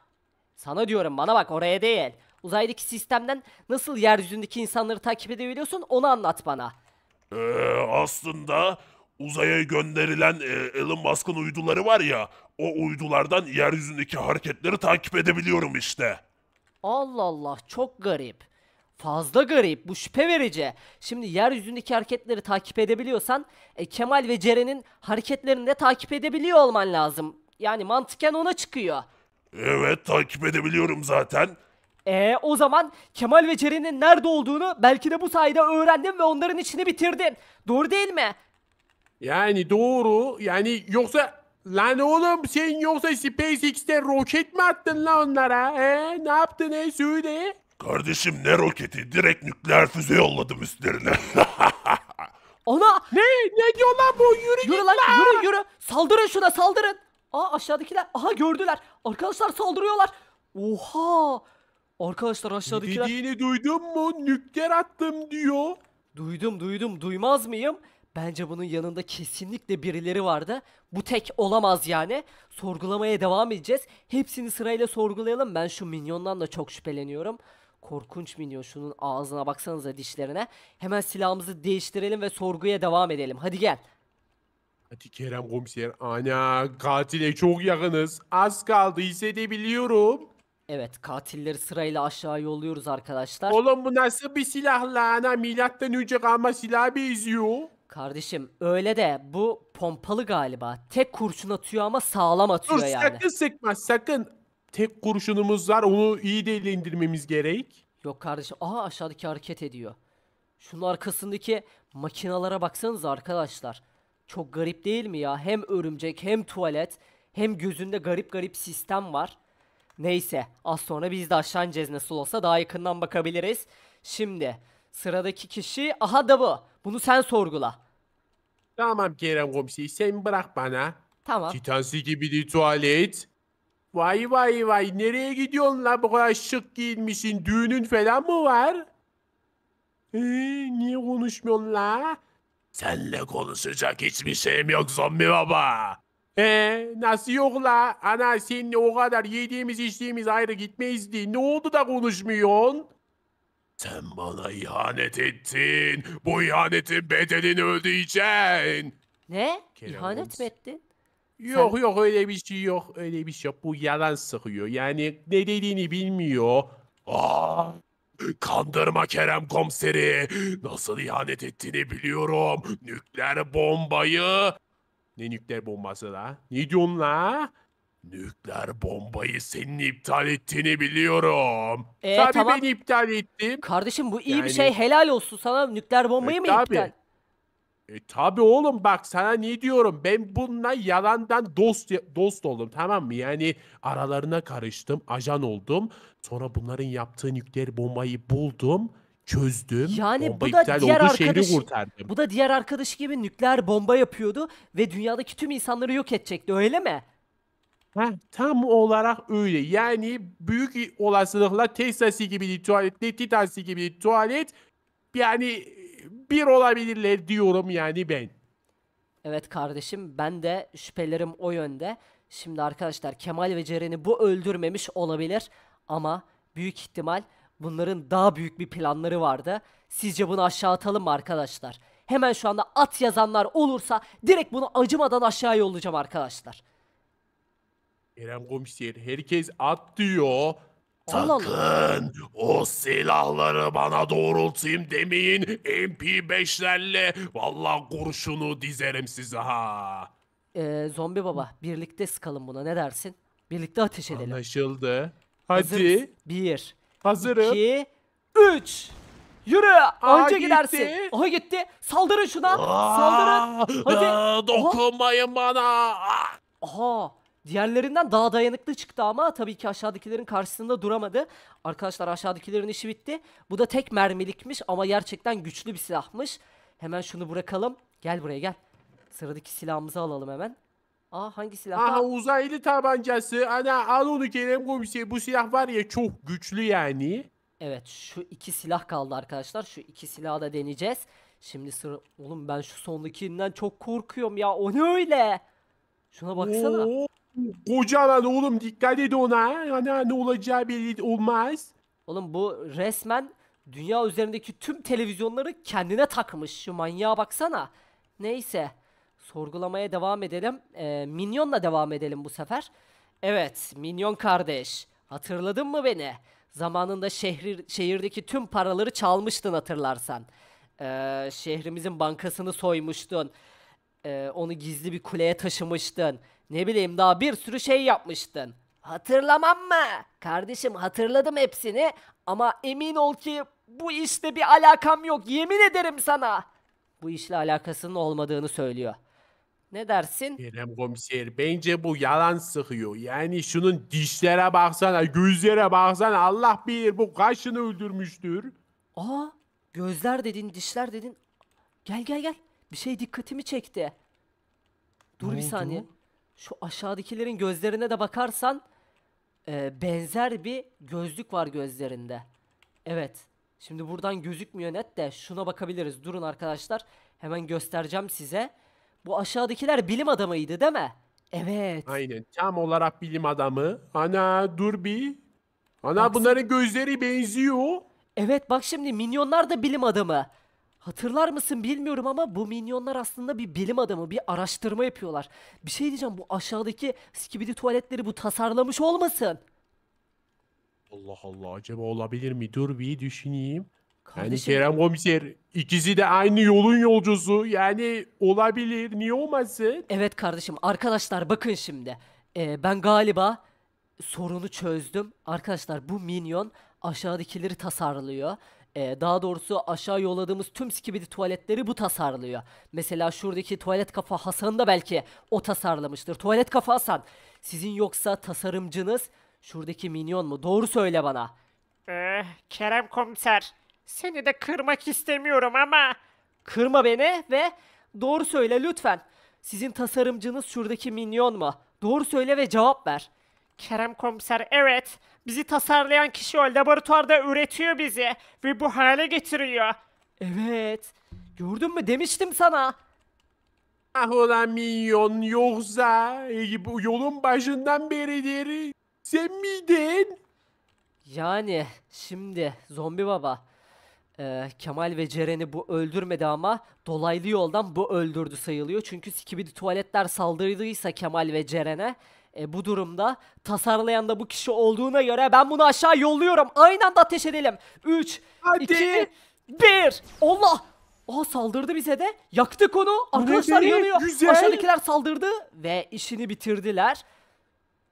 Sana diyorum bana bak oraya değil. Uzaydaki sistemden nasıl yeryüzündeki insanları takip edebiliyorsun onu anlat bana. Ee, aslında uzaya gönderilen e, Elon Musk'ın uyduları var ya o uydulardan yeryüzündeki hareketleri takip edebiliyorum işte. Allah Allah çok garip fazla garip. Bu şüphe verici. Şimdi yeryüzündeki hareketleri takip edebiliyorsan e, Kemal ve Ceren'in hareketlerini de takip edebiliyor olman lazım. Yani mantıken ona çıkıyor. Evet takip edebiliyorum zaten. E o zaman Kemal ve Ceren'in nerede olduğunu belki de bu sayede öğrendim ve onların içini bitirdim. Doğru değil mi? Yani doğru. Yani yoksa lan oğlum sen yoksa SpaceX'te roket mi attın lan onlara? He? Ne yaptın he? Söyle. Kardeşim ne roketi direkt nükleer füze yolladım üstlerine. Ona [LAUGHS] Ne? Ne diyor lan bu? Yürü yürü lan lan. yürü yürü saldırın şuna saldırın. Aa aşağıdakiler aha gördüler. Arkadaşlar saldırıyorlar. Oha. Arkadaşlar aşağıdakiler Dediğini duydun mu? Nükleer attım diyor. duydum duydum duymaz mıyım? Bence bunun yanında kesinlikle birileri vardı. Bu tek olamaz yani. Sorgulamaya devam edeceğiz. Hepsini sırayla sorgulayalım. Ben şu minyondan da çok şüpheleniyorum. Korkunç minyon şunun ağzına baksanıza dişlerine. Hemen silahımızı değiştirelim ve sorguya devam edelim. Hadi gel. Hadi Kerem komiser. Ana katile çok yakınız. Az kaldı hissedebiliyorum. Evet katilleri sırayla aşağı yolluyoruz arkadaşlar. Oğlum bu nasıl bir silah lan? milattan önce kalma silah benziyor. Kardeşim öyle de bu pompalı galiba. Tek kurşun atıyor ama sağlam atıyor Dur, yani. sakın sıkma sakın tek kurşunumuz var. Onu iyi de indirmemiz gerek. Yok kardeşim. Aha aşağıdaki hareket ediyor. Şunun arkasındaki makinalara baksanız arkadaşlar. Çok garip değil mi ya? Hem örümcek hem tuvalet hem gözünde garip garip sistem var. Neyse az sonra biz de aşağı ineceğiz nasıl olsa daha yakından bakabiliriz. Şimdi sıradaki kişi aha da bu. Bunu sen sorgula. Tamam Kerem komiser sen bırak bana. Tamam. Titansi gibi bir tuvalet. Vay vay vay nereye gidiyorsun la bu kadar şık giyinmişsin düğünün falan mı var? Ee, niye konuşmuyorsun la? Senle konuşacak hiçbir şeyim yok zombi baba. Ee, nasıl yok la? Ana seninle o kadar yediğimiz içtiğimiz ayrı gitmeyiz diye ne oldu da konuşmuyorsun? Sen bana ihanet ettin. Bu ihanetin bedelini ödeyeceksin. Ne? Kerem İhanet mi etti? Yok Sen... yok öyle bir şey yok. Öyle bir şey yok. Bu yalan sıkıyor. Yani ne dediğini bilmiyor. Aa, kandırma Kerem komiseri. Nasıl ihanet ettiğini biliyorum. Nükleer bombayı. Ne nükleer bombası la? Ne diyorsun la? Nükleer bombayı senin iptal ettiğini biliyorum. Ee, tabii tamam. ben iptal ettim. Kardeşim bu iyi yani... bir şey helal olsun sana nükleer e, bombayı e, mı tabii. iptal? E tabi oğlum bak sana ne diyorum ben bununla yalandan dost dost oldum tamam mı? Yani aralarına karıştım, ajan oldum. Sonra bunların yaptığı nükleer bombayı buldum, çözdüm. Yani bomba bu da iptal diğer arkadaş, kurtardım. Bu da diğer arkadaş gibi nükleer bomba yapıyordu ve dünyadaki tüm insanları yok edecekti öyle mi? Ha, tam olarak öyle. Yani büyük olasılıkla Tesla'sı gibi tuvalet, Titan'sı gibi bir tuvalet yani bir olabilirler diyorum yani ben. Evet kardeşim ben de şüphelerim o yönde. Şimdi arkadaşlar Kemal ve Ceren'i bu öldürmemiş olabilir ama büyük ihtimal bunların daha büyük bir planları vardı. Sizce bunu aşağı atalım mı arkadaşlar? Hemen şu anda at yazanlar olursa direkt bunu acımadan aşağı yollayacağım arkadaşlar. Eren komiser herkes at diyor. Allah Sakın o silahları bana doğrultayım demeyin MP5'lerle. Vallahi kurşunu dizerim size ha. Ee, zombi baba birlikte sıkalım buna ne dersin? Birlikte ateş edelim. Anlaşıldı. Hazırız. Hadi. Bir. Hazırım. İki. üç. Yürü. Aa, Önce gitti. gidersin. Aha gitti. Saldırın şuna. Aa, Saldırın. Hadi. Aa, dokunmayın Aha. bana. Aha. Diğerlerinden daha dayanıklı çıktı ama tabii ki aşağıdakilerin karşısında duramadı. Arkadaşlar aşağıdakilerin işi bitti. Bu da tek mermilikmiş ama gerçekten güçlü bir silahmış. Hemen şunu bırakalım. Gel buraya gel. Sıradaki silahımızı alalım hemen. Aa hangi silah? Aha uzaylı tabancası. Ana al onu Kerem komiser. Bu silah var ya çok güçlü yani. Evet şu iki silah kaldı arkadaşlar. Şu iki silahı da deneyeceğiz. Şimdi sıra... Oğlum ben şu sondakinden çok korkuyorum ya. O ne öyle? Şuna baksana. Oo kocaman oğlum dikkat et ona. Yani ne olacağı belli olmaz. Oğlum bu resmen dünya üzerindeki tüm televizyonları kendine takmış. Şu manyağa baksana. Neyse. Sorgulamaya devam edelim. Ee, Minyon'la devam edelim bu sefer. Evet Minyon kardeş. Hatırladın mı beni? Zamanında şehri, şehirdeki tüm paraları çalmıştın hatırlarsan. Ee, şehrimizin bankasını soymuştun. Ee, onu gizli bir kuleye taşımıştın. Ne bileyim daha bir sürü şey yapmıştın. Hatırlamam mı? Kardeşim hatırladım hepsini ama emin ol ki bu işte bir alakam yok yemin ederim sana. Bu işle alakasının olmadığını söylüyor. Ne dersin? Kerem komiser bence bu yalan sıkıyor. Yani şunun dişlere baksana, gözlere baksana. Allah bilir bu kaşını öldürmüştür. Aa gözler dedin, dişler dedin. Gel gel gel. Bir şey dikkatimi çekti. Dur ne bir oldu? saniye şu aşağıdakilerin gözlerine de bakarsan e, benzer bir gözlük var gözlerinde. Evet. Şimdi buradan gözükmüyor net de şuna bakabiliriz. Durun arkadaşlar. Hemen göstereceğim size. Bu aşağıdakiler bilim adamıydı değil mi? Evet. Aynen. Tam olarak bilim adamı. Ana dur bir. Ana Bak- bunların gözleri benziyor. Evet bak şimdi minyonlar da bilim adamı. Hatırlar mısın bilmiyorum ama bu minyonlar aslında bir bilim adamı, bir araştırma yapıyorlar. Bir şey diyeceğim bu aşağıdaki skibidi tuvaletleri bu tasarlamış olmasın? Allah Allah acaba olabilir mi? Dur bir düşüneyim. Kardeşim, Yani Kerem Komiser ikisi de aynı yolun yolcusu. Yani olabilir. Niye olmasın? Evet kardeşim arkadaşlar bakın şimdi. Ee, ben galiba sorunu çözdüm. Arkadaşlar bu minyon aşağıdakileri tasarlıyor e, daha doğrusu aşağı yolladığımız tüm skibidi tuvaletleri bu tasarlıyor. Mesela şuradaki tuvalet kafa Hasan da belki o tasarlamıştır. Tuvalet kafa Hasan. Sizin yoksa tasarımcınız şuradaki minyon mu? Doğru söyle bana. Eh, Kerem komiser seni de kırmak istemiyorum ama. Kırma beni ve doğru söyle lütfen. Sizin tasarımcınız şuradaki minyon mu? Doğru söyle ve cevap ver. Kerem komiser evet Bizi tasarlayan kişi o laboratuvarda üretiyor bizi ve bu hale getiriyor. Evet. Gördün mü demiştim sana. Ah ulan minyon yoksa e, bu yolun başından beridir sen miydin? Yani şimdi zombi baba e, Kemal ve Ceren'i bu öldürmedi ama dolaylı yoldan bu öldürdü sayılıyor. Çünkü sikibidi tuvaletler saldırdıysa Kemal ve Ceren'e e, bu durumda tasarlayan da bu kişi olduğuna göre ben bunu aşağı yolluyorum. Aynı anda ateş edelim. 3, 2, 1. Allah! Aa saldırdı bize de. Yaktık onu. Arkadaşlar yanıyor. Güzel. Aşağıdakiler saldırdı ve işini bitirdiler.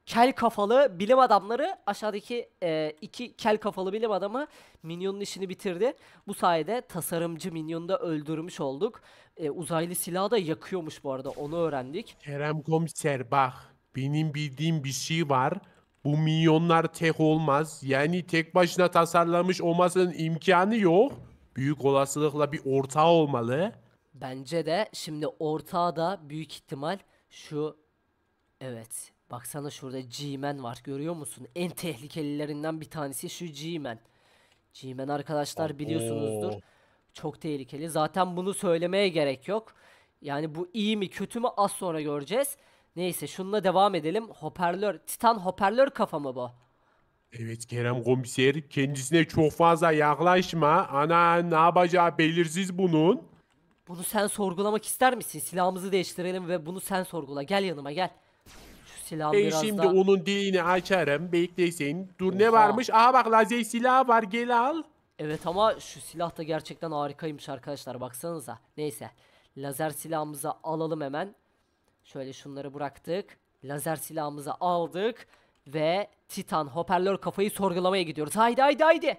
Kel kafalı bilim adamları aşağıdaki e, iki kel kafalı bilim adamı Minyon'un işini bitirdi. Bu sayede tasarımcı Minyon'u da öldürmüş olduk. E, uzaylı silahı da yakıyormuş bu arada onu öğrendik. Kerem komiser bak benim bildiğim bir şey var. Bu milyonlar tek olmaz. Yani tek başına tasarlamış olmasının imkanı yok. Büyük olasılıkla bir ortağı olmalı. Bence de şimdi ortağı da büyük ihtimal şu... Evet. Baksana şurada G-Man var görüyor musun? En tehlikelilerinden bir tanesi şu G-Man. G-Man arkadaşlar biliyorsunuzdur. Çok tehlikeli. Zaten bunu söylemeye gerek yok. Yani bu iyi mi kötü mü az sonra göreceğiz. Neyse şununla devam edelim. Hoparlör. Titan hoparlör kafa mı bu? Evet Kerem komiser kendisine çok fazla yaklaşma. Ana ne yapacağı belirsiz bunun. Bunu sen sorgulamak ister misin? Silahımızı değiştirelim ve bunu sen sorgula. Gel yanıma gel. Şu silahı ben biraz şimdi daha... onun dilini açarım. Beklesin. Dur Oha. ne varmış? Aha bak lazer silahı var gel al. Evet ama şu silah da gerçekten harikaymış arkadaşlar baksanıza. Neyse lazer silahımızı alalım hemen. Şöyle şunları bıraktık. Lazer silahımızı aldık. Ve Titan hoparlör kafayı sorgulamaya gidiyoruz. Haydi haydi haydi.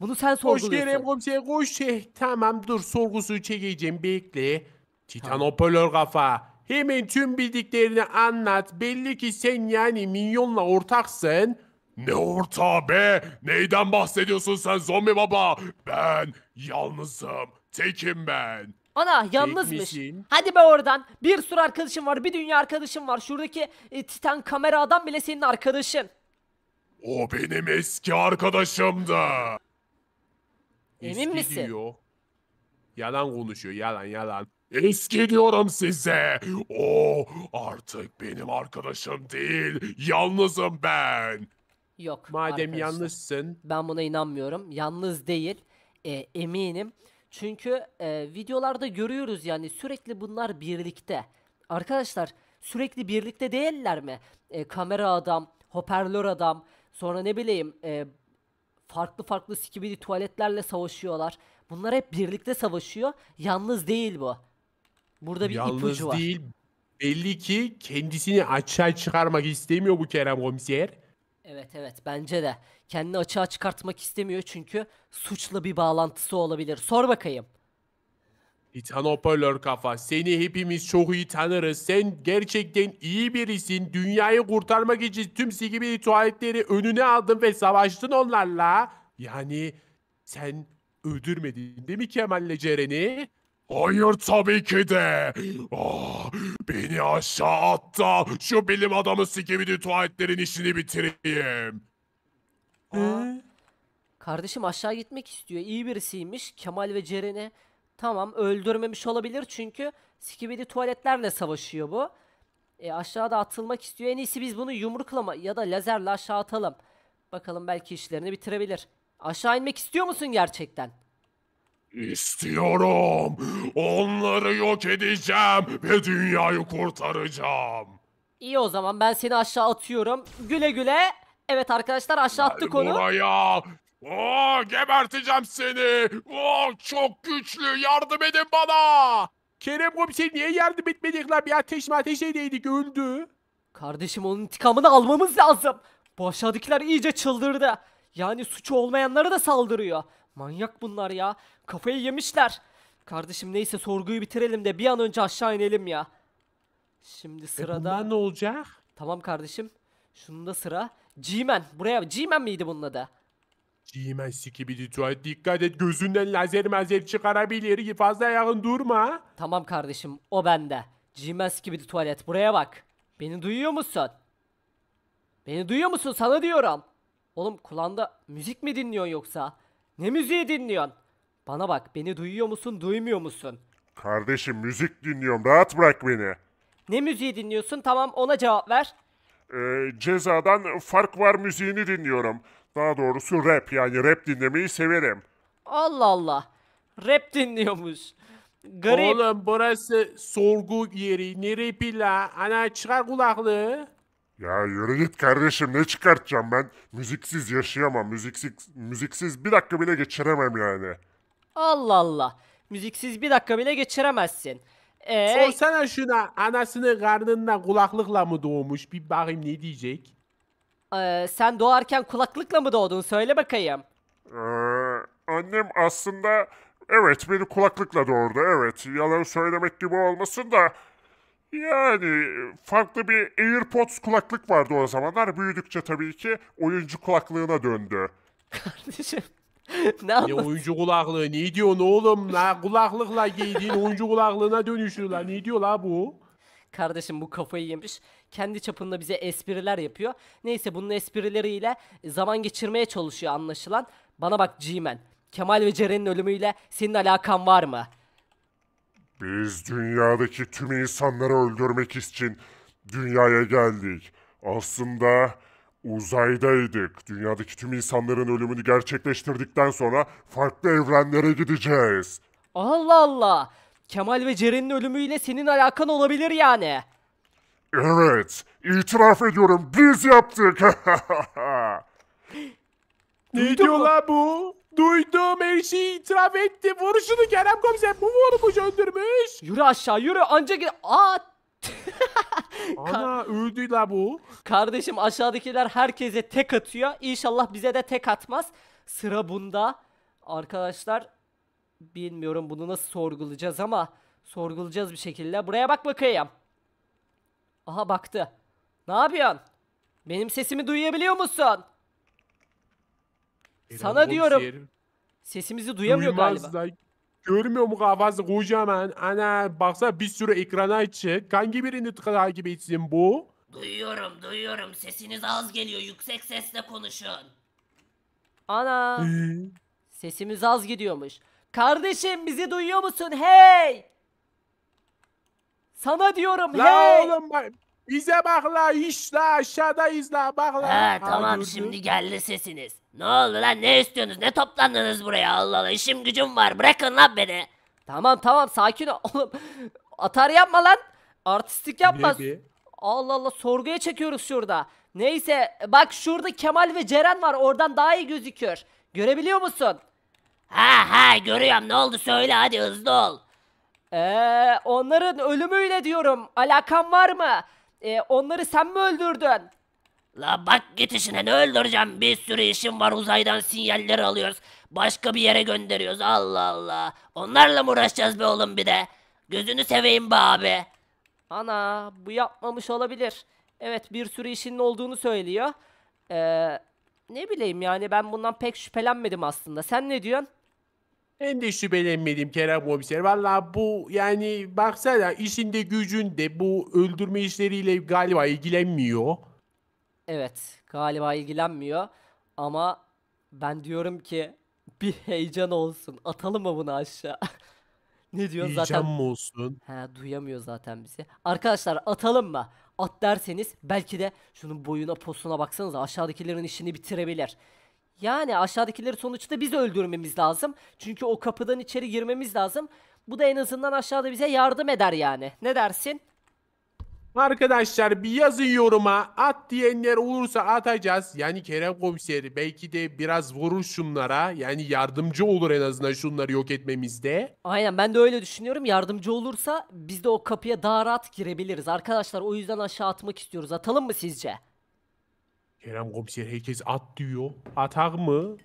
Bunu sen Koş sorguluyorsun. gene komiser koş. Eh, şey. Tamam dur sorgusu çekeceğim bekle. Titan hoparlör kafa. Hemen tüm bildiklerini anlat. Belli ki sen yani minyonla ortaksın. Ne orta be? Neyden bahsediyorsun sen zombi baba? Ben yalnızım. Tekim ben. Ana yalnızmış. Hadi be oradan. Bir sürü arkadaşım var. Bir dünya arkadaşım var. Şuradaki e, Titan kamera adam bile senin arkadaşın. O benim eski arkadaşımdı. Emin eski misin? Diyor. Yalan konuşuyor yalan yalan. Eski diyorum size. O artık benim arkadaşım değil. Yalnızım ben. Yok. Madem arkadaşlar, yalnızsın. Ben buna inanmıyorum. Yalnız değil. E, eminim. Çünkü e, videolarda görüyoruz yani sürekli bunlar birlikte. Arkadaşlar sürekli birlikte değiller mi? E, kamera adam, hoparlör adam, sonra ne bileyim e, farklı farklı skibidi tuvaletlerle savaşıyorlar. Bunlar hep birlikte savaşıyor. Yalnız değil bu. Burada bir Yalnız ipucu var. Yalnız değil. Belli ki kendisini açığa çıkarmak istemiyor bu Kerem komiser. Evet evet bence de. Kendini açığa çıkartmak istemiyor çünkü suçla bir bağlantısı olabilir. Sor bakayım. İtan hoparlör kafa. Seni hepimiz çok iyi tanırız. Sen gerçekten iyi birisin. Dünyayı kurtarmak için tüm Sigibili tuvaletleri önüne aldın ve savaştın onlarla. Yani sen öldürmedin değil mi Kemal'le Ceren'i? Hayır tabii ki de. Ah, beni aşağı atta. şu bilim adamı Skibidi tuvaletlerin işini bitireyim. Aa, ah. kardeşim aşağı gitmek istiyor. İyi birisiymiş. Kemal ve Ceren'i tamam öldürmemiş olabilir çünkü Skibidi tuvaletlerle savaşıyor bu. E, aşağıda atılmak istiyor. En iyisi biz bunu yumruklama ya da lazerle aşağı atalım. Bakalım belki işlerini bitirebilir. Aşağı inmek istiyor musun gerçekten? İstiyorum. Onları yok edeceğim ve dünyayı kurtaracağım. İyi o zaman ben seni aşağı atıyorum. Güle güle. Evet arkadaşlar aşağı attık onu. Buraya. Oo, oh, geberteceğim seni. Oo, oh, çok güçlü. Yardım edin bana. Kerem komiser niye yardım etmedik lan? Bir ateş ateş edeydik öldü. Kardeşim onun intikamını almamız lazım. Bu aşağıdakiler iyice çıldırdı. Yani suçu olmayanlara da saldırıyor. Manyak bunlar ya. Kafayı yemişler. Kardeşim neyse sorguyu bitirelim de bir an önce aşağı inelim ya. Şimdi e sırada... E ne olacak? Tamam kardeşim. Şunun da sıra. G-Man. Buraya G-Man miydi bunun adı? G-Man sikibidi tuvalet. Dikkat et gözünden lazer mazer çıkarabilir. Fazla yakın durma. Tamam kardeşim o bende. G-Man sikibidi tuvalet. Buraya bak. Beni duyuyor musun? Beni duyuyor musun? Sana diyorum. Oğlum kulağında müzik mi dinliyorsun yoksa? Ne müziği dinliyorsun? Bana bak beni duyuyor musun duymuyor musun? Kardeşim müzik dinliyorum rahat bırak beni. Ne müziği dinliyorsun tamam ona cevap ver. Ee, cezadan fark var müziğini dinliyorum. Daha doğrusu rap yani rap dinlemeyi severim. Allah Allah. Rap dinliyormuş. Garip. Oğlum burası sorgu yeri. Ne rapi la? Ana çıkar kulaklığı. Ya yürü git kardeşim ne çıkartacağım ben? Müziksiz yaşayamam. Müziksiz, müziksiz bir dakika bile geçiremem yani. Allah Allah. Müziksiz bir dakika bile geçiremezsin. Ee... Sorsana şuna anasını karnında kulaklıkla mı doğmuş? Bir bakayım ne diyecek? Ee, sen doğarken kulaklıkla mı doğdun? Söyle bakayım. Ee, annem aslında evet beni kulaklıkla doğurdu. Evet yalan söylemek gibi olmasın da yani farklı bir AirPods kulaklık vardı o zamanlar. Büyüdükçe tabii ki oyuncu kulaklığına döndü. Kardeşim ne Ne oyuncu kulaklığı ne diyorsun oğlum la kulaklıkla giydiğin oyuncu kulaklığına dönüşür la ne diyor la bu? Kardeşim bu kafayı yemiş. Kendi çapında bize espriler yapıyor. Neyse bunun esprileriyle zaman geçirmeye çalışıyor anlaşılan. Bana bak g Kemal ve Ceren'in ölümüyle senin alakan var mı? Biz dünyadaki tüm insanları öldürmek için dünyaya geldik. Aslında uzaydaydık. Dünyadaki tüm insanların ölümünü gerçekleştirdikten sonra farklı evrenlere gideceğiz. Allah Allah. Kemal ve Ceren'in ölümüyle senin alakan olabilir yani. Evet, itiraf ediyorum biz yaptık. ne diyor la bu? Duydum her şeyi itiraf etti. Vuruşunu Kerem komiser bu vurmuş öldürmüş. Yürü aşağı yürü ancak... Aa! [LAUGHS] Ana öldü la bu. Kardeşim aşağıdakiler herkese tek atıyor. İnşallah bize de tek atmaz. Sıra bunda. Arkadaşlar bilmiyorum bunu nasıl sorgulayacağız ama sorgulayacağız bir şekilde. Buraya bak bakayım. Aha baktı. Ne yapıyorsun? Benim sesimi duyabiliyor musun? Sana diyorum. Sesimizi duyamıyor Duymazlar. galiba. Görmüyor mu kafası kocaman? Ana baksana bir sürü ekrana açık. Hangi birini gibi etsin bu? Duyuyorum duyuyorum. Sesiniz az geliyor. Yüksek sesle konuşun. Ana. Sesimiz az gidiyormuş. Kardeşim bizi duyuyor musun? Hey! Sana diyorum La hey! oğlum bize bakla la işte aşağıdayız la bak Ha, tamam gördüm. şimdi geldi sesiniz. Ne oldu lan ne istiyorsunuz ne toplandınız buraya Allah Allah işim gücüm var bırakın lan beni. Tamam tamam sakin ol oğlum. Atar yapma lan. Artistik yapma. Nebi? Allah Allah sorguya çekiyoruz şurada. Neyse bak şurada Kemal ve Ceren var oradan daha iyi gözüküyor. Görebiliyor musun? Ha ha görüyorum ne oldu söyle hadi hızlı ol. Ee, onların ölümüyle diyorum alakam var mı? E, onları sen mi öldürdün? La bak git işine ne öldüreceğim bir sürü işim var uzaydan sinyaller alıyoruz. Başka bir yere gönderiyoruz Allah Allah. Onlarla mı uğraşacağız be oğlum bir de? Gözünü seveyim be abi. Ana bu yapmamış olabilir. Evet bir sürü işinin olduğunu söylüyor. Ee, ne bileyim yani ben bundan pek şüphelenmedim aslında. Sen ne diyorsun? Ben de şüphelenmedim Kerem Komiser. Valla bu yani baksana işinde gücünde bu öldürme işleriyle galiba ilgilenmiyor. Evet galiba ilgilenmiyor ama ben diyorum ki bir heyecan olsun. Atalım mı bunu aşağı? [LAUGHS] ne diyor Heyecan zaten? mı olsun? He duyamıyor zaten bizi. Arkadaşlar atalım mı? At derseniz belki de şunun boyuna posuna baksanız aşağıdakilerin işini bitirebilir. Yani aşağıdakileri sonuçta biz öldürmemiz lazım. Çünkü o kapıdan içeri girmemiz lazım. Bu da en azından aşağıda bize yardım eder yani. Ne dersin? Arkadaşlar bir yazın yoruma at diyenler olursa atacağız. Yani Kerem komiseri belki de biraz vurur şunlara. Yani yardımcı olur en azından şunları yok etmemizde. Aynen ben de öyle düşünüyorum. Yardımcı olursa biz de o kapıya daha rahat girebiliriz. Arkadaşlar o yüzden aşağı atmak istiyoruz. Atalım mı sizce? Kerem komiser herkes at diyor. Atar mı?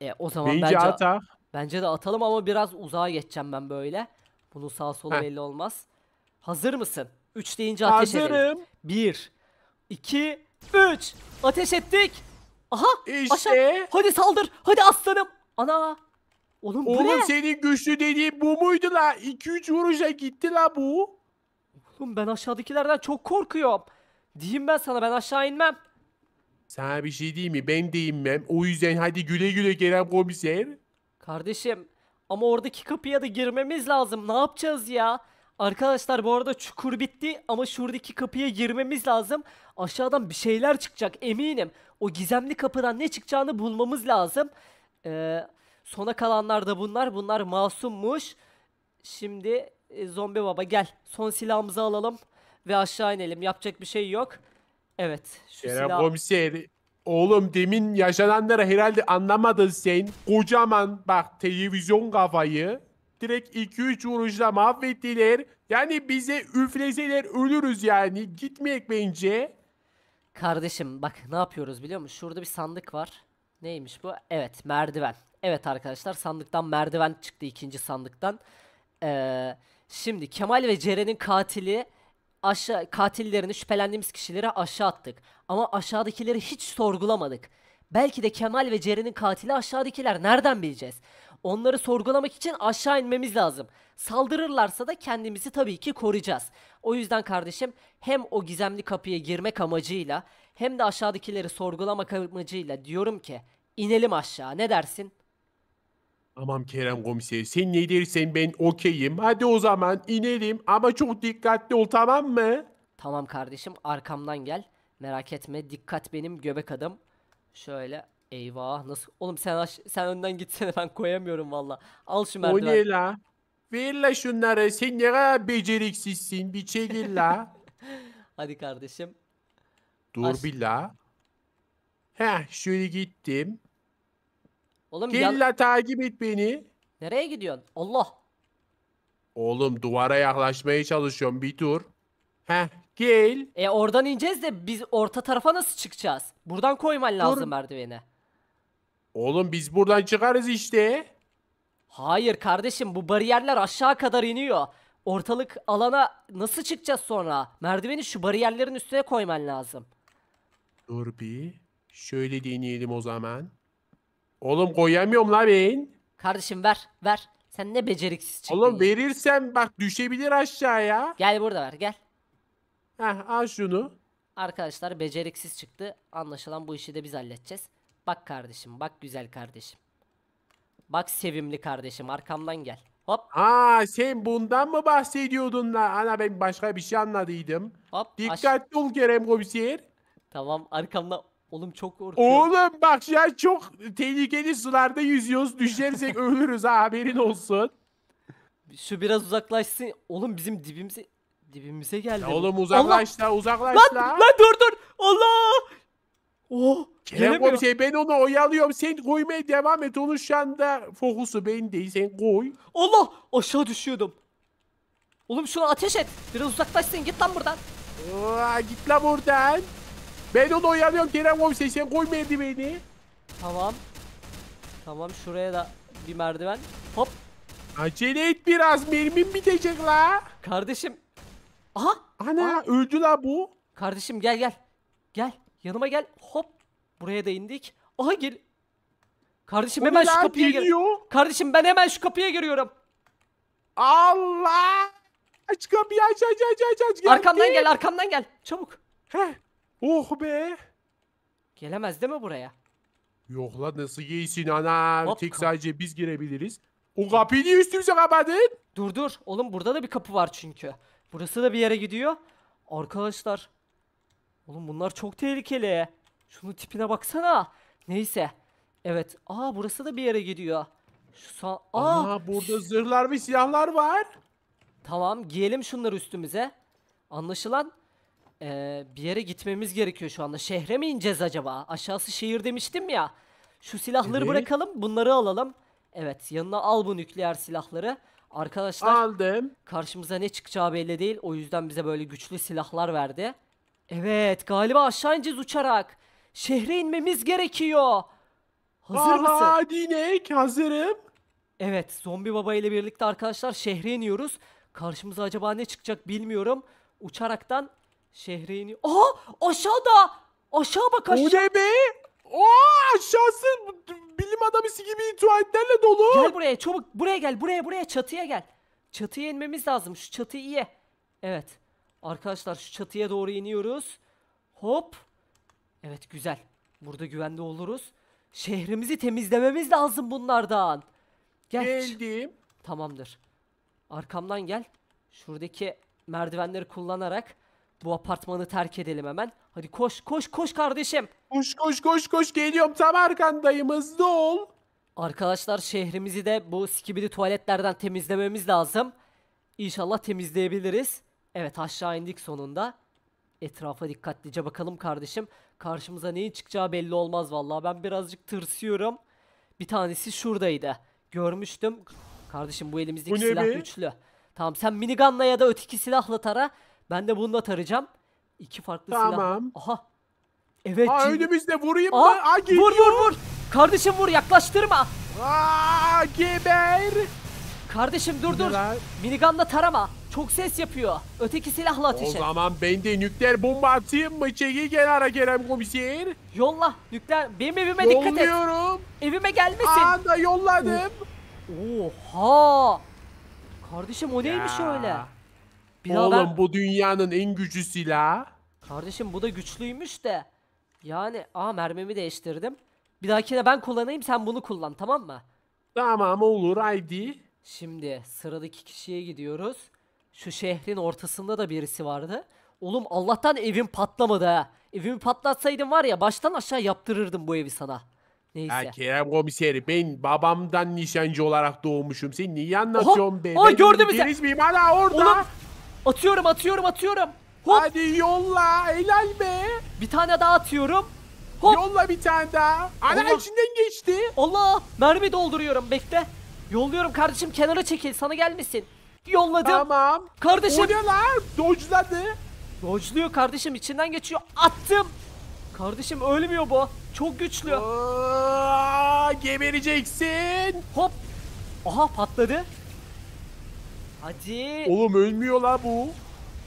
E, o zaman bence, bence atar. Bence de atalım ama biraz uzağa geçeceğim ben böyle. Bunu sağ sol belli olmaz. Hazır mısın? 3 deyince ateş Hazırım. edelim. 1, 2, 3. Ateş ettik. Aha. İşte. Aşağı. Hadi saldır. Hadi aslanım. Ana. Oğlum bu Oğlum ne? senin güçlü dediğin bu muydu la? 2-3 vuruşa gitti la bu. Oğlum ben aşağıdakilerden çok korkuyorum. Diyeyim ben sana ben aşağı inmem. Sana bir şey diyeyim mi? Ben de O yüzden hadi güle güle Kerem komiser. Kardeşim ama oradaki kapıya da girmemiz lazım. Ne yapacağız ya? Arkadaşlar bu arada çukur bitti ama şuradaki kapıya girmemiz lazım. Aşağıdan bir şeyler çıkacak eminim. O gizemli kapıdan ne çıkacağını bulmamız lazım. Ee, sona kalanlar da bunlar. Bunlar masummuş. Şimdi e, zombi baba gel. Son silahımızı alalım ve aşağı inelim. Yapacak bir şey yok. Evet. Kerem silah... komiseri. Oğlum demin yaşananlara herhalde anlamadın sen. Kocaman bak televizyon kafayı. Direkt 2-3 vuruşla mahvettiler. Yani bize üfleseler ölürüz yani. Gitmeyek bence. Kardeşim bak ne yapıyoruz biliyor musun? Şurada bir sandık var. Neymiş bu? Evet merdiven. Evet arkadaşlar sandıktan merdiven çıktı ikinci sandıktan. Ee, şimdi Kemal ve Ceren'in katili aşağı katillerini, şüphelendiğimiz kişileri aşağı attık. Ama aşağıdakileri hiç sorgulamadık. Belki de Kemal ve Ceren'in katili aşağıdakiler nereden bileceğiz? Onları sorgulamak için aşağı inmemiz lazım. Saldırırlarsa da kendimizi tabii ki koruyacağız. O yüzden kardeşim hem o gizemli kapıya girmek amacıyla hem de aşağıdakileri sorgulamak amacıyla diyorum ki inelim aşağı ne dersin? Tamam Kerem komiser sen ne dersen ben okeyim. Hadi o zaman inelim ama çok dikkatli ol tamam mı? Tamam kardeşim arkamdan gel. Merak etme dikkat benim göbek adım. Şöyle eyvah nasıl oğlum sen aş... sen önden gitsene ben koyamıyorum valla. Al şu O merdiven. ne la? Ver la şunları sen ne kadar beceriksizsin bir çekil la. [LAUGHS] Hadi kardeşim. Dur Aş- bir la. Heh şöyle gittim. Oğlum Gilla takip et beni. Nereye gidiyorsun? Allah. Oğlum duvara yaklaşmaya çalışıyorum bir dur. Heh gel. E oradan ineceğiz de biz orta tarafa nasıl çıkacağız? Buradan koyman dur. lazım merdiveni. Oğlum biz buradan çıkarız işte. Hayır kardeşim bu bariyerler aşağı kadar iniyor. Ortalık alana nasıl çıkacağız sonra? Merdiveni şu bariyerlerin üstüne koyman lazım. Dur bir. Şöyle deneyelim o zaman. Oğlum koyamıyorum la ben. Kardeşim ver ver. Sen ne beceriksiz çıktın. Oğlum verirsem bak düşebilir aşağıya. Gel burada ver gel. Heh al şunu. Arkadaşlar beceriksiz çıktı. Anlaşılan bu işi de biz halledeceğiz. Bak kardeşim bak güzel kardeşim. Bak sevimli kardeşim arkamdan gel. Hop. Ha sen bundan mı bahsediyordun lan? Ana ben başka bir şey anladıydım. Hop. Dikkatli aş- ol Kerem komiser. Tamam arkamdan Oğlum çok korkuyorum. Oğlum bak şu çok tehlikeli sularda yüzüyoruz. Düşersek [LAUGHS] ölürüz ha, haberin olsun. Şu biraz uzaklaşsın. Oğlum bizim dibimize dibimize geldi. Ya oğlum uzaklaş da, uzaklaş lan, la. Lan dur dur. Allah. Oh. Kerem komiser ben onu oyalıyorum. Sen koymaya devam et. Onun şu anda fokusu bendeyim. Sen koy. Allah aşağı düşüyordum. Oğlum şuna ateş et. Biraz uzaklaşsın. Git lan buradan. Aa, git lan buradan. Ben onu oyalıyorum Kerem komiser sen koy merdiveni. Tamam. Tamam şuraya da bir merdiven. Hop. Acele et biraz mermim bitecek la. Kardeşim. Aha. Ana Aha. öldü la bu. Kardeşim gel gel. Gel. Yanıma gel. Hop. Buraya da indik. Aha gel. Kardeşim o hemen şu kapıya gir. Kardeşim ben hemen şu kapıya giriyorum. Allah! Aç kapıyı aç aç aç aç aç. Arkamdan gel arkamdan gel. Çabuk. Heh. Oh be. Gelemez değil mi buraya? Yok lan nasıl giysin ana? Hop, Tek sadece biz girebiliriz. O kapıyı niye üstümüze kapadın? Dur dur. Oğlum burada da bir kapı var çünkü. Burası da bir yere gidiyor. Arkadaşlar. Oğlum bunlar çok tehlikeli. Şunun tipine baksana. Neyse. Evet. Aa burası da bir yere gidiyor. Şu sağ... Aa! Aa burada zırhlar ve silahlar var. Tamam giyelim şunları üstümüze. Anlaşılan ee, bir yere gitmemiz gerekiyor şu anda. Şehre mi ineceğiz acaba? Aşağısı şehir demiştim ya. Şu silahları Evet. bırakalım, bunları alalım. Evet, yanına al bu nükleer silahları. Arkadaşlar Aldım. karşımıza ne çıkacağı belli değil. O yüzden bize böyle güçlü silahlar verdi. Evet, galiba aşağı ineceğiz uçarak. Şehre inmemiz gerekiyor. Hazır mısın? Aha inek hazırım. Evet, zombi baba ile birlikte arkadaşlar şehre iniyoruz. Karşımıza acaba ne çıkacak bilmiyorum. Uçaraktan Şehre iniyor. Aha aşağıda. Aşağı bak aşağı. O ne be? Aa aşağısı bilim adamısı gibi tuvaletlerle dolu. Gel buraya çabuk. Buraya gel. Buraya buraya çatıya gel. Çatıya inmemiz lazım. Şu çatıyı ye. Evet. Arkadaşlar şu çatıya doğru iniyoruz. Hop. Evet güzel. Burada güvende oluruz. Şehrimizi temizlememiz lazım bunlardan. Gel. Geldim. Tamamdır. Arkamdan gel. Şuradaki merdivenleri kullanarak bu apartmanı terk edelim hemen. Hadi koş koş koş kardeşim. Koş koş koş koş geliyorum tam arkandayım hızlı ol. Arkadaşlar şehrimizi de bu skibidi tuvaletlerden temizlememiz lazım. İnşallah temizleyebiliriz. Evet aşağı indik sonunda. Etrafa dikkatlice bakalım kardeşim. Karşımıza neyin çıkacağı belli olmaz vallahi. Ben birazcık tırsıyorum. Bir tanesi şuradaydı. Görmüştüm. Kardeşim bu elimizdeki Bu silah be? güçlü. Tamam sen minigunla ya da öteki silahla tara. Ben de bununla tarayacağım. İki farklı tamam. silah. Tamam. Aha. Evet. Aa, önümüzde vurayım Aa, mı? Aa, vur vur vur. Kardeşim vur yaklaştırma. Aa, geber. Kardeşim dur dur. Minigunla tarama. Çok ses yapıyor. Öteki silahla ateş et. O zaman ben de nükleer bomba atayım mı? Çekil kenara Kerem komiser. Yolla nükleer. Benim evime Yolluyorum. dikkat et. Yolluyorum. Evime gelmesin. Anda yolladım. Oha. Kardeşim o neymiş ya. öyle? Birader... Oğlum bu dünyanın en güçlü silah. Kardeşim bu da güçlüymüş de. Yani aha mermimi değiştirdim. Bir dahakine ben kullanayım sen bunu kullan tamam mı? Tamam olur haydi. Şimdi sıradaki kişiye gidiyoruz. Şu şehrin ortasında da birisi vardı. Oğlum Allah'tan evim patlamadı ha. Evimi patlatsaydın var ya baştan aşağı yaptırırdım bu evi sana. Neyse. Ya Kerem komiseri ben babamdan nişancı olarak doğmuşum. Sen niye anlatıyorsun Oha. be? Aa, gördün mü sen? Miyim? Hala orada. Oğlum Atıyorum atıyorum atıyorum. Hop. Hadi yolla helal be. Bir tane daha atıyorum. Hop. Yolla bir tane daha. Ana Allah. içinden geçti. Allah mermi dolduruyorum bekle. Yolluyorum kardeşim kenara çekil sana gelmesin. Yolladım. Tamam. Kardeşim. O ne lan? Dojladı. Dojluyor kardeşim içinden geçiyor. Attım. Kardeşim ölmüyor bu. Çok güçlü. Aa, gebereceksin. Hop. Aha patladı. Hadi. Oğlum ölmüyor la bu.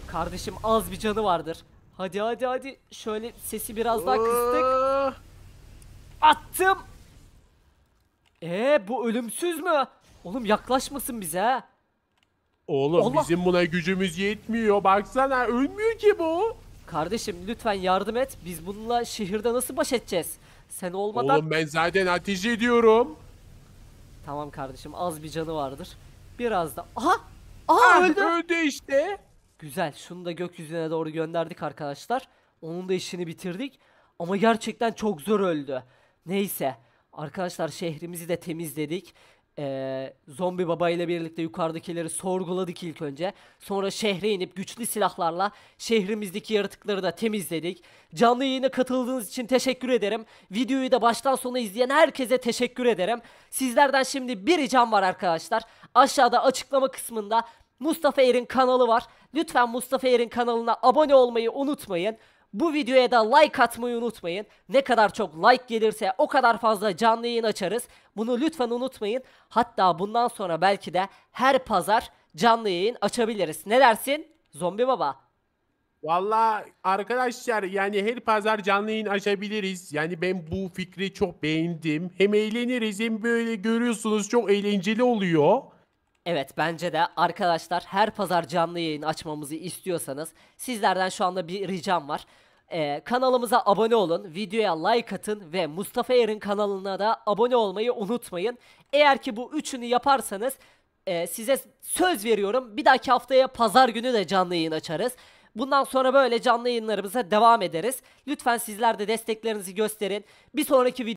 Kardeşim az bir canı vardır. Hadi hadi hadi. Şöyle sesi biraz daha kıstık. Ah! Attım. Ee bu ölümsüz mü? Oğlum yaklaşmasın bize Oğlum Allah. bizim buna gücümüz yetmiyor. Baksana ölmüyor ki bu. Kardeşim lütfen yardım et. Biz bununla şehirde nasıl baş edeceğiz? Sen olmadan... Oğlum ben zaten ateş ediyorum. Tamam kardeşim az bir canı vardır. Biraz da... Aha Aa ah, öldü. Öldü işte. Güzel. Şunu da gökyüzüne doğru gönderdik arkadaşlar. Onun da işini bitirdik. Ama gerçekten çok zor öldü. Neyse. Arkadaşlar şehrimizi de temizledik. Ee, zombi baba ile birlikte yukarıdakileri sorguladık ilk önce. Sonra şehre inip güçlü silahlarla şehrimizdeki yaratıkları da temizledik. Canlı yayına katıldığınız için teşekkür ederim. Videoyu da baştan sona izleyen herkese teşekkür ederim. Sizlerden şimdi bir ricam var arkadaşlar. Aşağıda açıklama kısmında Mustafa Er'in kanalı var. Lütfen Mustafa Er'in kanalına abone olmayı unutmayın. Bu videoya da like atmayı unutmayın. Ne kadar çok like gelirse o kadar fazla canlı yayın açarız. Bunu lütfen unutmayın. Hatta bundan sonra belki de her pazar canlı yayın açabiliriz. Ne dersin? Zombi baba. Valla arkadaşlar yani her pazar canlı yayın açabiliriz. Yani ben bu fikri çok beğendim. Hem eğleniriz hem böyle görüyorsunuz çok eğlenceli oluyor. Evet bence de arkadaşlar her pazar canlı yayın açmamızı istiyorsanız sizlerden şu anda bir ricam var. Ee, kanalımıza abone olun, videoya like atın ve Mustafa Er'in kanalına da abone olmayı unutmayın. Eğer ki bu üçünü yaparsanız e, size söz veriyorum bir dahaki haftaya pazar günü de canlı yayın açarız. Bundan sonra böyle canlı yayınlarımıza devam ederiz. Lütfen sizler de desteklerinizi gösterin. Bir sonraki video